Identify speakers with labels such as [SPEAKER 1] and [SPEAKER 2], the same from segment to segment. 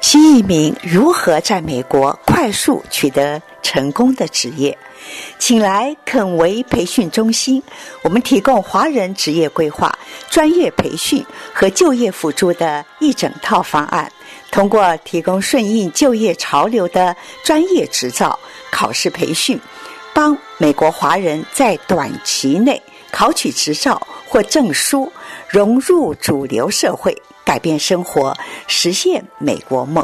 [SPEAKER 1] 新移民如何在美国快速取得成功的职业？请来肯维培训中心，我们提供华人职业规划、专业培训和就业辅助的一整套方案。通过提供顺应就业潮流的专业执照考试培训，帮美国华人在短期内考取执照或证书。融入主流社会，改变生活，实现美国梦。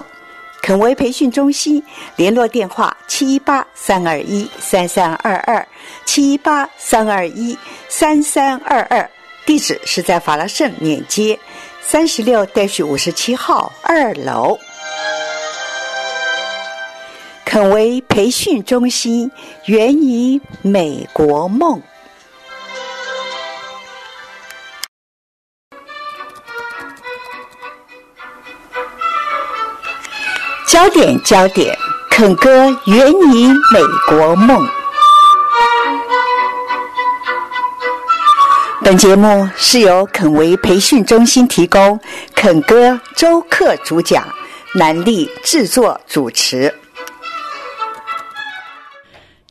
[SPEAKER 1] 肯维培训中心联络电话：七一八三二一三三二二，七一八三二一三三二二。地址是在法拉盛缅街三十六带许五十七号二楼。肯维培训中心源于美国梦。焦点焦点，肯哥圆你美国梦。本节目是由肯维培训中心提供，肯哥周克主讲，南丽制作主持。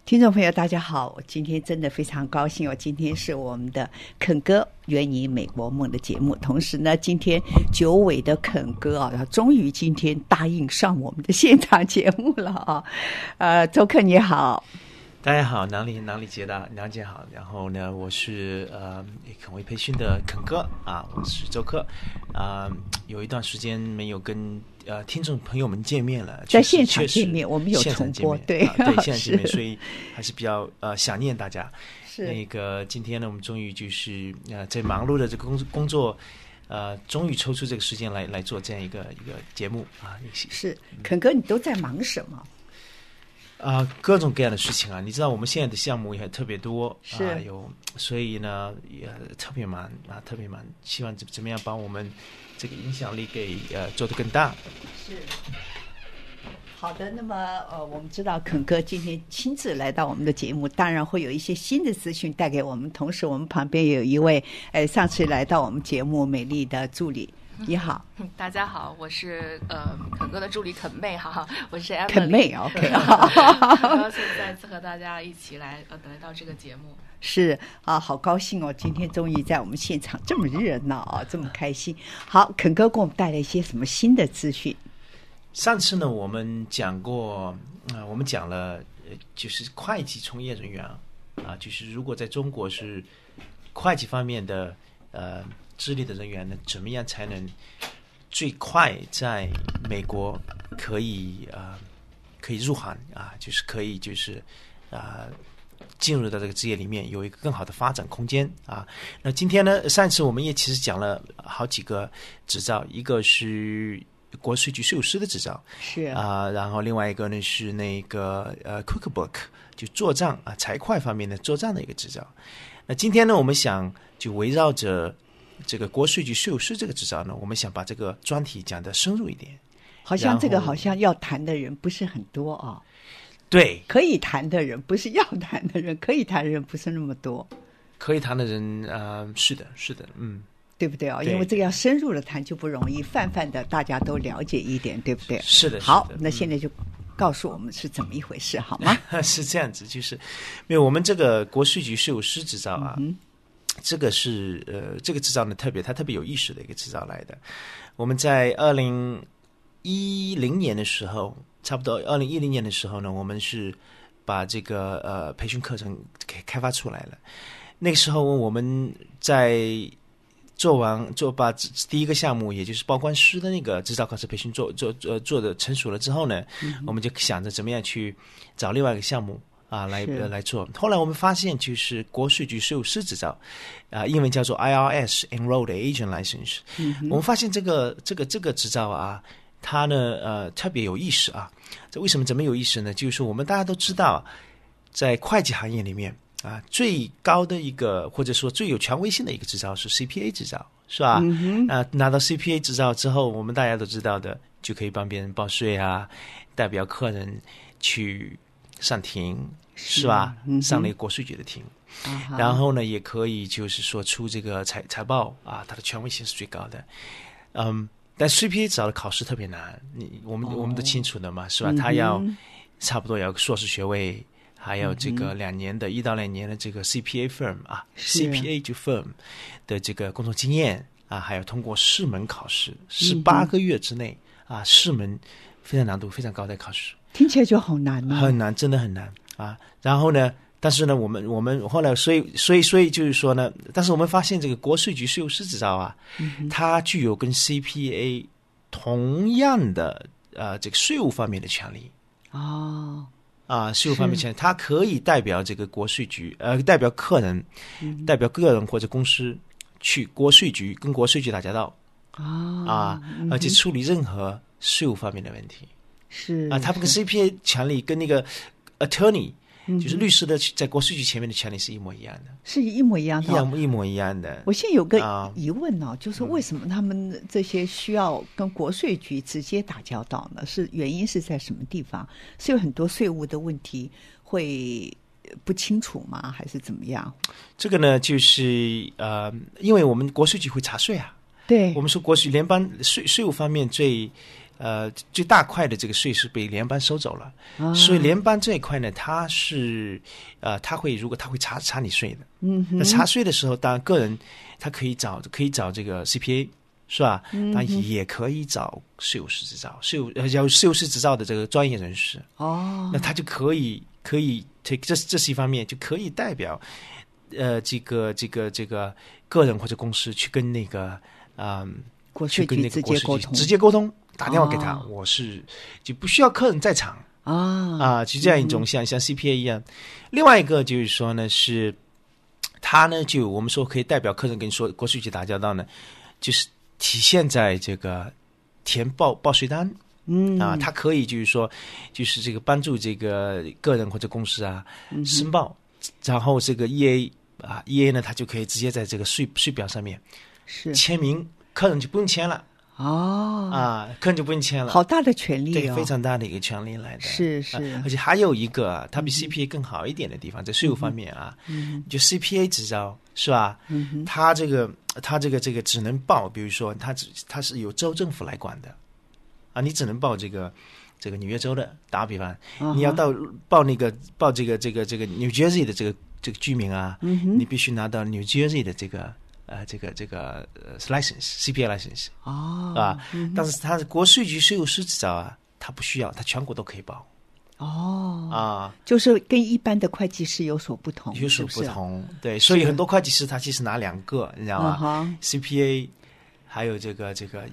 [SPEAKER 1] 听众朋友，大家好！我今天真的非常高兴，我今天是我们的《肯哥圆你美国梦》的节目。同时呢，今天九尾的肯哥啊，他终于今天答应上我们的现场节目了啊！呃，周克你好。
[SPEAKER 2] 大家好，哪里哪里杰的梁姐好，然后呢，我是呃肯威培训的肯哥啊，我是周克啊，有一段时间没有跟呃听众朋友们见面了，在现场见面，我们有重播，对对，现场见面，所以还是比较呃想念大家。是那个今天呢，我们终于就是呃在忙碌的这个工工作，呃，终于抽出这个时间来来做这样一个一个节目啊，
[SPEAKER 1] 是肯哥，你都在忙什么？
[SPEAKER 2] 啊，各种各样的事情啊，你知道我们现在的项目也特别多啊，有，所以呢也特别忙啊，特别忙。希望怎怎么样把我们这个影响力给呃做得更大？
[SPEAKER 1] 是，好的。那么呃，我们知道肯哥今天亲自来到我们的节目，当然会有一些新的资讯带给我们。同时，我们旁边有一位哎上次来到我们节目美丽的助理。你好，
[SPEAKER 3] 大家好，我是呃肯哥的助理肯妹哈，我是艾米。肯妹，OK，好，很高兴再次和大家一起来呃来到这个节目。
[SPEAKER 1] 是啊，好高兴哦，今天终于在我们现场这么热闹啊，这么开心。好，肯哥给我们带来一些什么新的资讯？上次呢，我们讲过啊，我们讲了就是会
[SPEAKER 2] 计从业人员啊，就是如果在中国是会计方面的呃。智力的人员呢，怎么样才能最快在美国可以啊可以入行啊，就是可以就是啊进入到这个职业里面有一个更好的发展空间啊？那今天呢，上次我们也其实讲了好几个执照，一个是国税局税务师的执照，是啊，然后另外一个呢是那个呃 c o o k b o o k 就做账啊，财会方面的做账的一个执照。那今天呢，我们想就围绕着。这个国税局税务师这个执照呢，我们想把这个专题讲的深入一点。好像这个好
[SPEAKER 1] 像要谈的人不是很多啊。对，可以谈的人不是要谈的人，可以谈的人不是那么多。
[SPEAKER 2] 可以谈的人啊，是的，是的，嗯，
[SPEAKER 1] 对不对哦？因为这个要深入的谈就不容易，泛泛的大家都了解一点，对不对？是的。好，那现在就告诉我们是怎么一回事好吗？
[SPEAKER 2] 是这样子，就是，因为我们这个国税局税务师执照啊。嗯这个是呃，这个制造呢特别，它特别有意识的一个制造来的。我们在二零一零年的时候，差不多二零一零年的时候呢，我们是把这个呃培训课程给开发出来了。那个时候我们在做完做把第一个项目，也就是报关师的那个制造考试培训做做呃做的成熟了之后呢，我们就想着怎么样去找另外一个项目。啊，来来做。后来我们发现，就是国税局税务师执照，啊，英文叫做 IRS Enrolled Agent License。我们发现这个这个这个执照啊，它呢，呃，特别有意思啊。这为什么这么有意思呢？就是我们大家都知道，在会计行业里面啊，最高的一个或者说最有权威性的一个执照是 CPA 执照，是吧？啊，拿到 CPA 执照之后，我们大家都知道的，就可以帮别人报税啊，代表客人去。上庭是吧？上那个国税局的庭，然后呢，也可以就是说出这个财财报啊，它的权威性是最高的。嗯，但 C P A 找的考试特别难，你我们我们都清楚的嘛，是吧？他要差不多要硕士学位，还有这个两年的一到两年的这个 C P A firm 啊，C P A 就 firm 的这个工作经验啊，还要通过四门考试，十八个月之内啊，四门非常难度非常高的考试。听起来就好难嘛！很难，真的很难啊！然后呢？但是呢，我们我们后来，所以所以所以就是说呢，但是我们发现这个国税局税务师执照啊，它具有跟 CPA 同样的呃这个税务方面的权利
[SPEAKER 1] 哦
[SPEAKER 2] 啊，税务方面权利，它可以代表这个国税局呃代表客人，代表个人或者公司去国税局跟国税局打交道啊啊，而且处理任何税务方面的问题。
[SPEAKER 1] 是啊，他
[SPEAKER 2] 们跟 C P A 权利跟那个 attorney 就是律师的，在国税局前面的权利是一模一样的，
[SPEAKER 1] 是一模一样，的，一样
[SPEAKER 2] 一模一样的。我现在有个
[SPEAKER 1] 疑问呢，就是为什么他们这些需要跟国税局直接打交道呢？是原因是在什么地方？是有很多税务的问题会不清楚吗？还是怎么样？
[SPEAKER 2] 这个呢，就是呃，因为我们国税局会查税啊，对我们说国税联邦税税务方面最。呃，最大块的这个税是被联邦收走了，所以联邦这一块呢，它是呃，他会如果他会查查你税的。
[SPEAKER 3] 嗯，那查税
[SPEAKER 2] 的时候，当然个人他可以找可以找这个 CPA 是吧？那也可以找税务师执照，税务呃，要税务师执照的这个专业人士。哦，那他就可以可以这这这是一方面，就可以代表呃，这个这个这个个人或者公司去跟那个嗯，过去跟那个过去直接沟通。打电话给他，我是就不需要客人在场啊啊，是这样一种像像 C P A 一样。另外一个就是说呢，是他呢就我们说可以代表客人跟你说国税局打交道呢，就是体现在这个填报报税单，
[SPEAKER 1] 嗯啊，他
[SPEAKER 2] 可以就是说就是这个帮助这个个人或者公司啊申报，然后这个 E A 啊 E A 呢，他就可以直接在这个税税表上面是签名，客人就不用签了。哦啊，可能就不用签了。好大的
[SPEAKER 1] 权力，对，非常
[SPEAKER 2] 大的一个权利来的。是是，而且还有一个，它比 CPA 更好一点的地方，在税务方面啊。嗯。就 CPA 执照是吧？嗯。它这个它这个这个只能报，比如说，它只它是由州政府来管的，啊，你只能报这个这个纽约州的。打个比方，你要到报那个报这个这个这个 New Jersey 的这个这个居民啊，嗯你必须拿到 New Jersey 的这个。呃，这个这个呃，license CPA license 哦，啊，但是他是国税局税务师执照啊，他不需要，他全国都可以报。
[SPEAKER 1] 哦啊，就是跟一般的会计师有所不同，有不是？不同
[SPEAKER 2] 对，所以很多会计师他其实拿两个，你知道吗？CPA 还有这个这个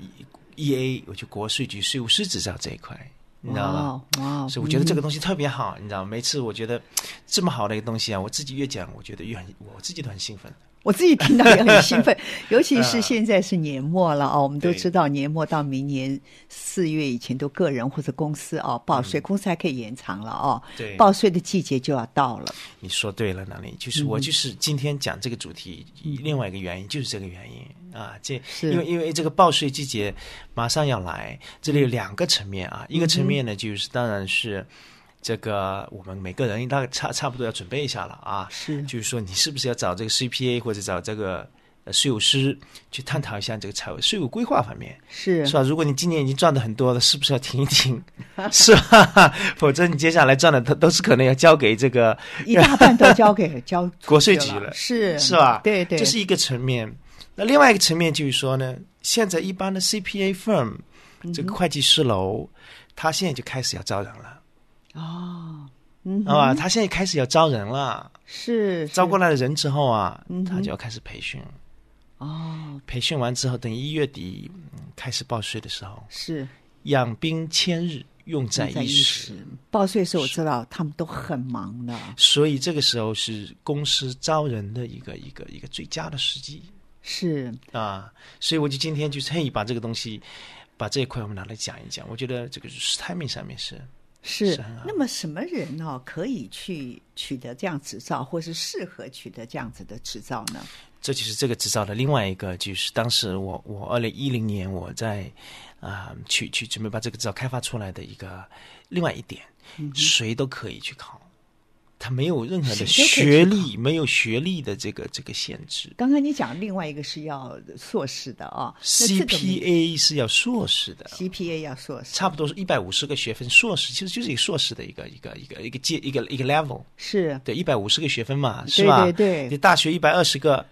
[SPEAKER 2] EA，我就国税局税务师执照这一块，
[SPEAKER 1] 你知道吗？哇，所以我觉得这个东
[SPEAKER 2] 西特别好，你知道吗？每次我觉得这么好的一个东西啊，我自己越讲，我觉得越很，我自己都很兴奋。
[SPEAKER 1] 我自己听到也很兴奋，尤其是现在是年末了啊，我们都知道年末到明年四月以前，都个人或者公司哦报税，公司还可以延长了哦，对，报税的季节就要到了。
[SPEAKER 2] 你说对了，哪里？就是我就是今天讲这个主题，另外一个原因就是这个原因啊，这因为因为这个报税季节马上要来，这里有两个层面啊，一个层面呢就是当然是。这个我们每个人大概差差不多要准备一下了啊，是，就是说你是不是要找这个 C P A 或者找这个税务师去探讨一下这个财务税务规划方面，是是吧？如果你今年已经赚的很多了，是不是要停一停？是吧？否则你接下来赚的都都是可能要交给这个 一大半都交
[SPEAKER 1] 给交国税局了，是是吧？对对，这是
[SPEAKER 2] 一个层面。那另外一个层面就是说呢，现在一般的 C P A firm 这个会计师楼，他现在就开始要招人了。哦，嗯，啊，他现在开始要招人了。
[SPEAKER 1] 是
[SPEAKER 2] 招过来的人之后啊，他就要开始培训。
[SPEAKER 1] 哦，
[SPEAKER 2] 培训完之后，等一月底开始报税的时候，是养兵千日，用在一时。
[SPEAKER 1] 报税时我知道他们都很忙的，
[SPEAKER 2] 所以这个时候是公司招人的一个一个一个最佳的时机。是啊，所以我就今天就特意把这个东西，把这一块我们拿来讲一讲。我觉得这个
[SPEAKER 1] t i m i n g 上面是。是，那么什么人哦可以去取得这样执照，或是适合取得这样子的执照呢？
[SPEAKER 2] 这就是这个执照的另外一个，就是当时我我二零一零年我在啊去去准备把这个执照开发出来的一个另外一点，谁都可以去考。他没有任何的学历，没有学历的这个这个限制。
[SPEAKER 1] 刚刚你讲另外一个是要硕士的啊，CPA
[SPEAKER 2] 是要硕士的
[SPEAKER 1] ，CPA 要硕士，差不多是
[SPEAKER 2] 一百五十个学分，硕士其实就是一个硕士的一个一个一个一个阶一个一个 level。是，对，一百五十个学分嘛，是吧？对你大学一百二十个，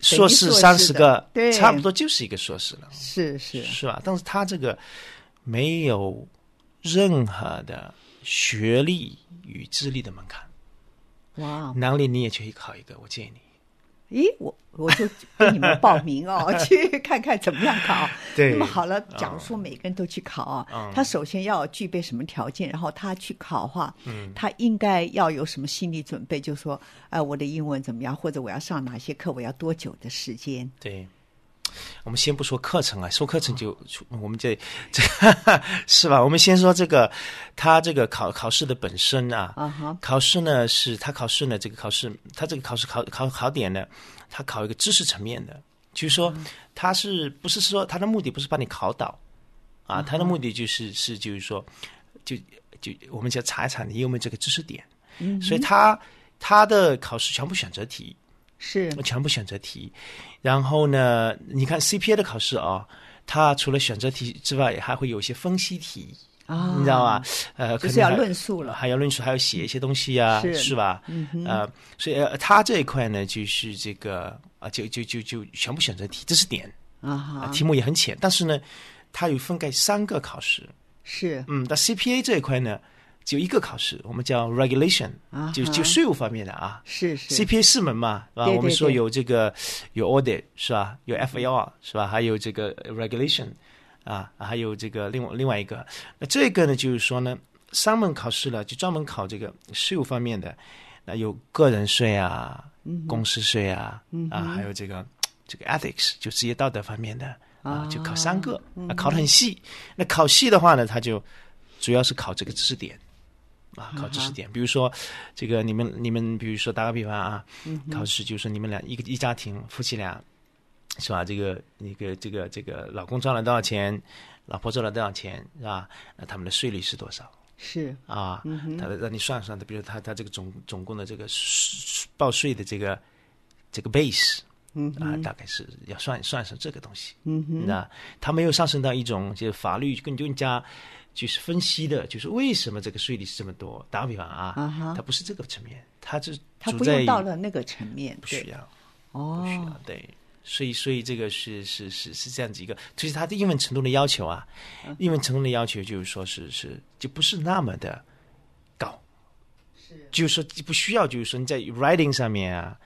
[SPEAKER 2] 硕士三十个，对，差不多就是一个硕士了。是是是吧？但是它这个没有任何的学历与智力的门槛。哇！哪里你也去考一个，我建议你。
[SPEAKER 1] 咦，我我就给你们报名哦，去看看怎么样考。对，那么好了，假如说每个人都去考，啊，他首先要具备什么条件？然后他去考的话，嗯，他应该要有什么心理准备？就说，哎，我的英文怎么样？或者我要上哪些课？我要多久的时间？
[SPEAKER 2] 对。我们先不说课程啊，说课程就我们这这，是吧？我们先说这个，他这个考考试的本身啊，考试呢是他考试呢，这个考试他这个考试考考考点呢，他考一个知识层面的，就是说他是不是说他的目的不是把你考倒啊？他的目的就是是就是说就就我们要查一查你有没有这个知识点，所以他他的考试全部选择题。是，全部选择题，然后呢，你看 C P A 的考试啊，它除了选择题之外，还会有一些分析题，
[SPEAKER 1] 啊、你知道吧？
[SPEAKER 2] 呃，可是要论述了，还要论述，还要写一些东西呀，是吧？呃，所以它这一块呢，就是这个啊，就就就就全部选择题，知识点
[SPEAKER 1] 啊，题目也很
[SPEAKER 2] 浅，但是呢，它有分概三个考试，是，嗯，那 C P A 这一块呢？就一个考试，我们叫 regulation，就就税务方面的啊，是是 CPA 四门嘛，啊，我们说有这个有 audit 是吧，有 FAR 是吧，还有这个 regulation 啊，还有这个另外另外一个，那这个呢就是说呢，三门考试了，就专门考这个税务方面的，那有个人税啊，嗯、公司税啊，嗯、啊，还有这个这个 ethics 就职业道德方面的啊，就考三个，啊、考的很细。那考细的话呢，它就主要是考这个知识点。啊，考知识点，比如说，这个你们你们，比如说打个比方啊，考试就是你们俩一个一家庭夫妻俩，是吧？这个那个这个这个老公赚了多少钱，老婆赚了多少钱，是吧？那他们的税率是多少？是啊，他让你算算，的，比如他他这个总总共的这个报税的这个这个 base，啊，大概是要算算上这个东西，
[SPEAKER 1] 那
[SPEAKER 2] 他没有上升到一种就是法律更更加。就是分析的，就是为什么这个税率是这么多？打个比方啊，它不是这个层面，它
[SPEAKER 1] 是它不用到了那个层面，不需要哦，不需要
[SPEAKER 2] 对，所以所以这个是是是是这样子一个，其实它的英文程度的要求啊，英文程度的要求就是说是是就不是那么的高，是就是说不需要，就是说你在 writing 上面啊，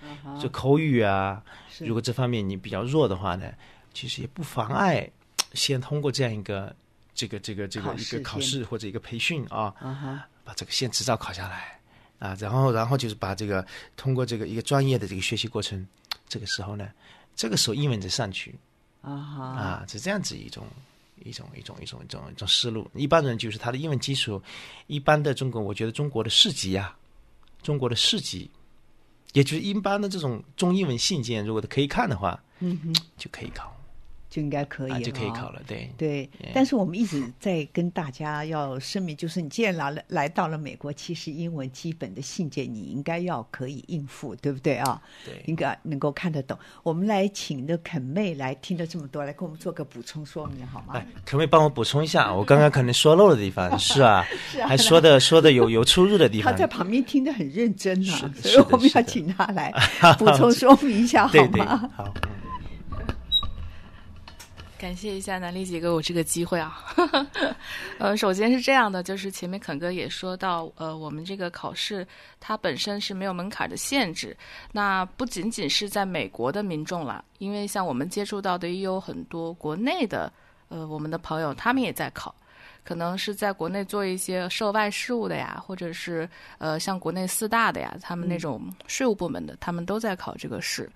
[SPEAKER 2] 就口语啊，如果这方面你比较弱的话呢，其实也不妨碍先通过这样一个。这个这个这个一个考试或者一个培训啊，把这个先执照考下来啊，然后然后就是把这个通过这个一个专业的这个学习过程，这个时候呢，这个时候英文再上去
[SPEAKER 1] 啊啊
[SPEAKER 2] 是这样子一种一种一种一种一种一种思路。一般人就是他的英文基础，一般的中国我觉得中国的四级呀，中国的四级，也就是一般的这种中英文信件，如果可以看的话，嗯哼就可以考。
[SPEAKER 1] 就应该可以了，就可以考了，
[SPEAKER 2] 对对。
[SPEAKER 1] 但是我们一直在跟大家要声明，就是你既然来了，来到了美国，其实英文基本的信件你应该要可以应付，对不对啊？对，应该能够看得懂。我们来请的肯妹来听了这么多，来给我们做个补充说明好吗？
[SPEAKER 2] 肯妹，帮我补充一下，我刚刚可能说漏的地方是啊，是啊，还说的说的有有出入的地方。他在
[SPEAKER 1] 旁边听得很认真啊，
[SPEAKER 3] 所以我们要请
[SPEAKER 1] 他来
[SPEAKER 2] 补充
[SPEAKER 3] 说明一下，好吗？好。感谢一下南丽姐给我这个机会啊，呃，首先是这样的，就是前面肯哥也说到，呃，我们这个考试它本身是没有门槛的限制，那不仅仅是在美国的民众了，因为像我们接触到的也有很多国内的，呃，我们的朋友他们也在考。可能是在国内做一些涉外事务的呀，或者是呃像国内四大的呀，他们那种税务部门的，他们都在考这个试，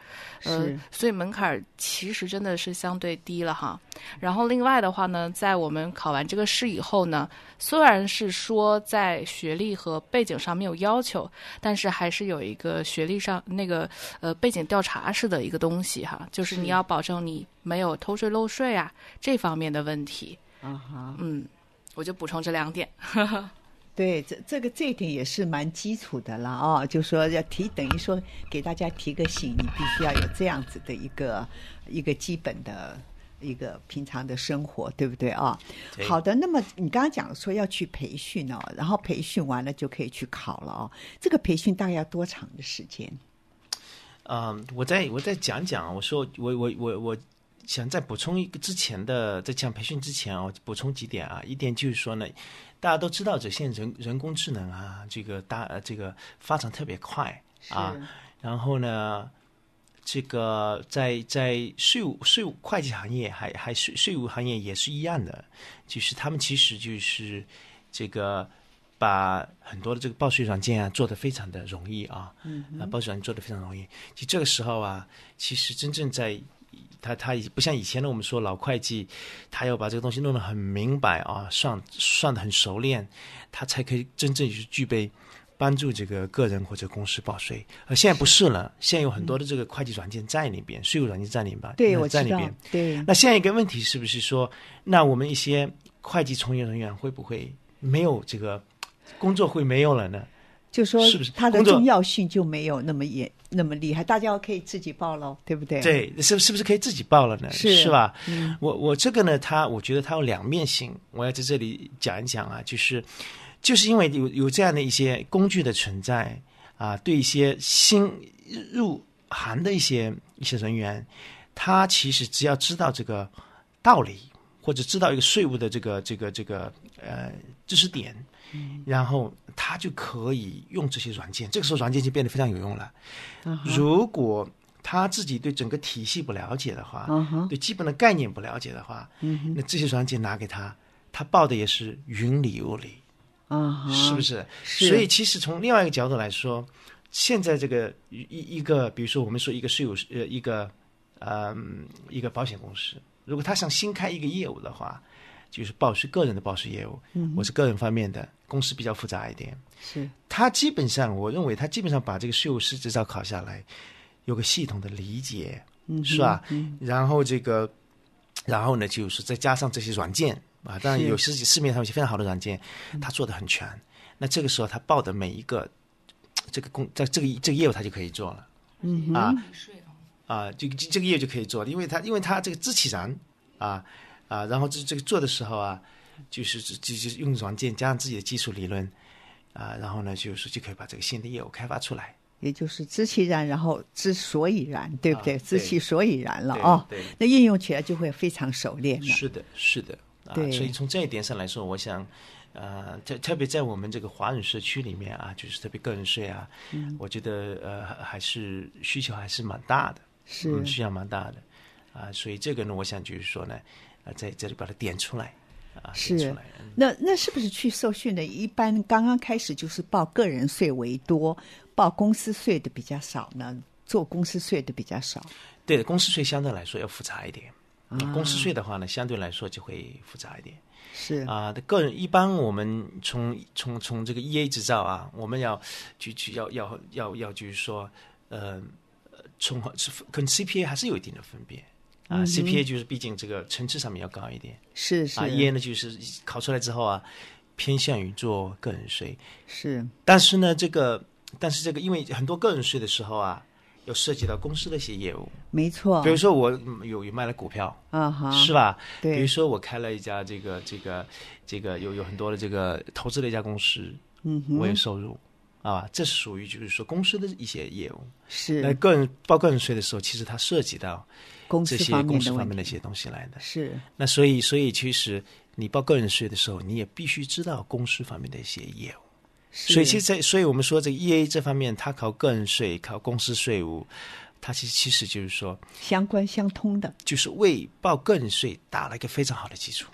[SPEAKER 3] 呃，所以门槛其实真的是相对低了哈。然后另外的话呢，在我们考完这个试以后呢，虽然是说在学历和背景上没有要求，但是还是有一个学历上那个呃背景调查式的一个东西哈，就是你要保证你没有偷税漏税啊这方面的问题啊哈，嗯。我就补充这两点。
[SPEAKER 1] 对，这这个这一点也是蛮基础的了啊，就说要提，等于说给大家提个醒，你必须要有这样子的一个一个基本的一个平常的生活，对不对啊？好的，那么你刚刚讲说要去培训哦，然后培训完了就可以去考了哦。这个培训大概要多长的时间？
[SPEAKER 2] 嗯，我再我再讲讲，我说我我我我。想在补充一个之前的，在讲培训之前啊，补充几点啊。一点就是说呢，大家都知道这现在人人工智能啊，这个大呃这个发展特别快啊。然后呢，这个在在税务税务会计行业还还税税务行业也是一样的，就是他们其实就是这个把很多的这个报税软件啊做得非常的容易啊。嗯。啊，报税软件做的非常容易。其实这个时候啊，其实真正在他他已不像以前的我们说老会计，他要把这个东西弄得很明白啊，算算的很熟练，他才可以真正去具备帮助这个个人或者公司报税。而现在不是了，现在有很多的这个会计软件在里边，税务软件在里边，对，在里边。对。那现在一个问题是不是说，那我们一些会计从业人员会不会没有这个工作会没有了呢？
[SPEAKER 1] 就说它的重要性就没有那么严那么厉害？大家可以自己报了，对不对？对，
[SPEAKER 2] 是是不是可以自己报了呢？是吧？我我这个呢，它我觉得它有两面性，我要在这里讲一讲啊，就是就是因为有有这样的一些工具的存在啊，对一些新入行的一些一些人员，他其实只要知道这个道理，或者知道一个税务的这个这个这个呃知识点。然后他就可以用这些软件，这个时候软件就变得非常有用了。如果他自己对整个体系不了解的话，对基本的概念不了解的话，那这些软件拿给他，他报的也是云里雾里啊，是不是？所以其实从另外一个角度来说，现在这个一一个，比如说我们说一个税务呃一个，嗯一个保险公司，如果他想新开一个业务的话。就是报税个人的报税业务，我是个人方面的，公司比较复杂一点。是，他基本上我认为他基本上把这个税务师执照考下来，有个系统的理解，是吧？然后这个，然后呢就是再加上这些软件啊，当然有些市面上有些非常好的软件，他做的很全。那这个时候他报的每一个这个公在这个这个业务他就可以做了，啊，啊，这个这个业就可以做了，因为他因为他这个知其然啊。啊，然后这这个做的时候啊，就是就是用软件加上自己的技术理论啊，然后呢，就是就可以把这个新的业务开发出来。
[SPEAKER 1] 也就是知其然，然后知所以然，对不对？知其所以然了啊。那应用起来就会非常熟练。是
[SPEAKER 2] 的，是的。对。所以从这一点上来说，我想，呃，特特别在我们这个华人社区里面啊，就是特别个人税啊，我觉得呃还是需求还是蛮大的，是需要蛮大的啊。所以这个呢，我想就是说呢。在这里把它点出来，
[SPEAKER 1] 啊，是。那那是不是去受训的？一般刚刚开始就是报个人税为多，报公司税的比较少呢？做公司税的比较少。
[SPEAKER 2] 对，的，公司税相对来说要复杂一点。公司税的话呢，相对来说就会复杂一点。是啊，个人一般我们从从从这个 E A 执照啊，我们要去去要要要要就是说，呃，从跟 C P A 还是有一定的分别。
[SPEAKER 1] 啊，CPA 就
[SPEAKER 2] 是毕竟这个层次上面要高一点，
[SPEAKER 1] 是是。啊，EA 呢
[SPEAKER 2] 就是考出来之后啊，偏向于做个人税，是。但是呢，这个但是这个，因为很多个人税的时候啊，有涉及到公司的一些业务，
[SPEAKER 1] 没错。比如说
[SPEAKER 2] 我有有卖了股票，
[SPEAKER 1] 啊哈，是
[SPEAKER 2] 吧？对。比如说我开了一家这个这个这个有有很多的这个投资的一家公司，嗯，我有收入，啊，这是属于就是说公司的一些业务，是。那个人报个人税的时候，其实它涉及到。这些公司方面的一些东西来的，是那所以所以其实你报个人税的时候，你也必须知
[SPEAKER 1] 道公司方面的一些业务。
[SPEAKER 2] 所以其实，所以我们说这 E A 这方面，它考个人税、考公司税务，它其实其实就是说
[SPEAKER 1] 相关相通的，就是为报个人税打了一个非常好的基础。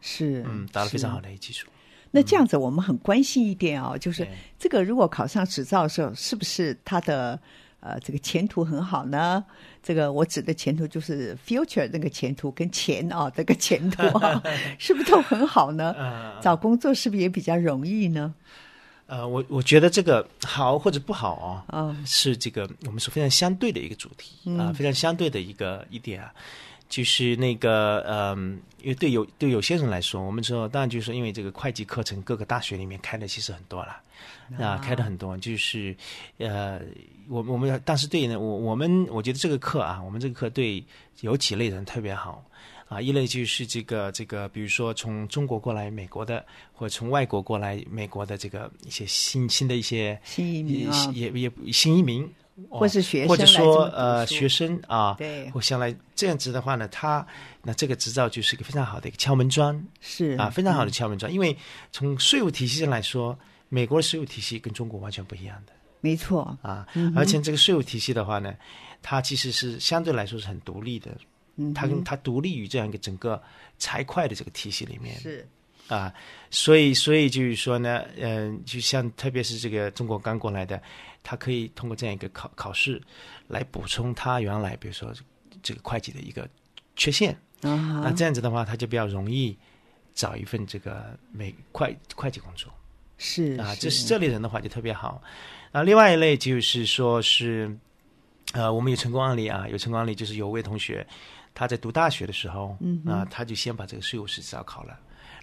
[SPEAKER 1] 是，嗯，打了非常好的基础。那这样子，我们很关心一点哦，就是这个如果考上执照的时候，是不是他的？呃，这个前途很好呢。这个我指的前途就是 future 那个前途跟钱啊，这个前途啊，是不是都很好呢？找工作是不是也比较容易呢？
[SPEAKER 2] 呃，我我觉得这个好或者不好啊，啊，是这个我们是非常相对的一个主
[SPEAKER 1] 题啊，非
[SPEAKER 2] 常相对的一个一点啊。就是那个，嗯，因为对有对有些人来说，我们说，当然就是因为这个会计课程，各个大学里面开的其实很多了，啊，开的很多。就是，呃，我我们，但是对呢，我我们，我觉得这个课啊，我们这个课对有几类人特别好，啊，一类就是这个这个，比如说从中国过来美国的，或者从外国过来美国的这个一些新新的一些新移民啊，也也新移民。
[SPEAKER 1] 或是学生，或者说
[SPEAKER 2] 呃学生啊，对，或将来这样子的话呢，他那这个执照就是一个非常好的一个敲门砖，
[SPEAKER 1] 是啊，非常好的
[SPEAKER 2] 敲门砖。因为从税务体系上来说，美国的税务体系跟中国完全不一样的，没错啊。而且这个税务体系的话呢，它其实是相对来说是很独立的，它跟它独立于这样一个整个财会的这个体系里面是啊，所以所以就是说呢，嗯，就像特别是这个中国刚过来的。他可以通过这样一个考考试来补充他原来比如说这个会计的一个缺陷，
[SPEAKER 1] 那这样子
[SPEAKER 2] 的话他就比较容易找一份这个美会会计工作是啊，这是这类人的话就特别好。那另外一类就是说是，呃，我们有成功案例啊，有成功案例就是有位同学他在读大学的时候，啊，他就先把这个税务师只考了。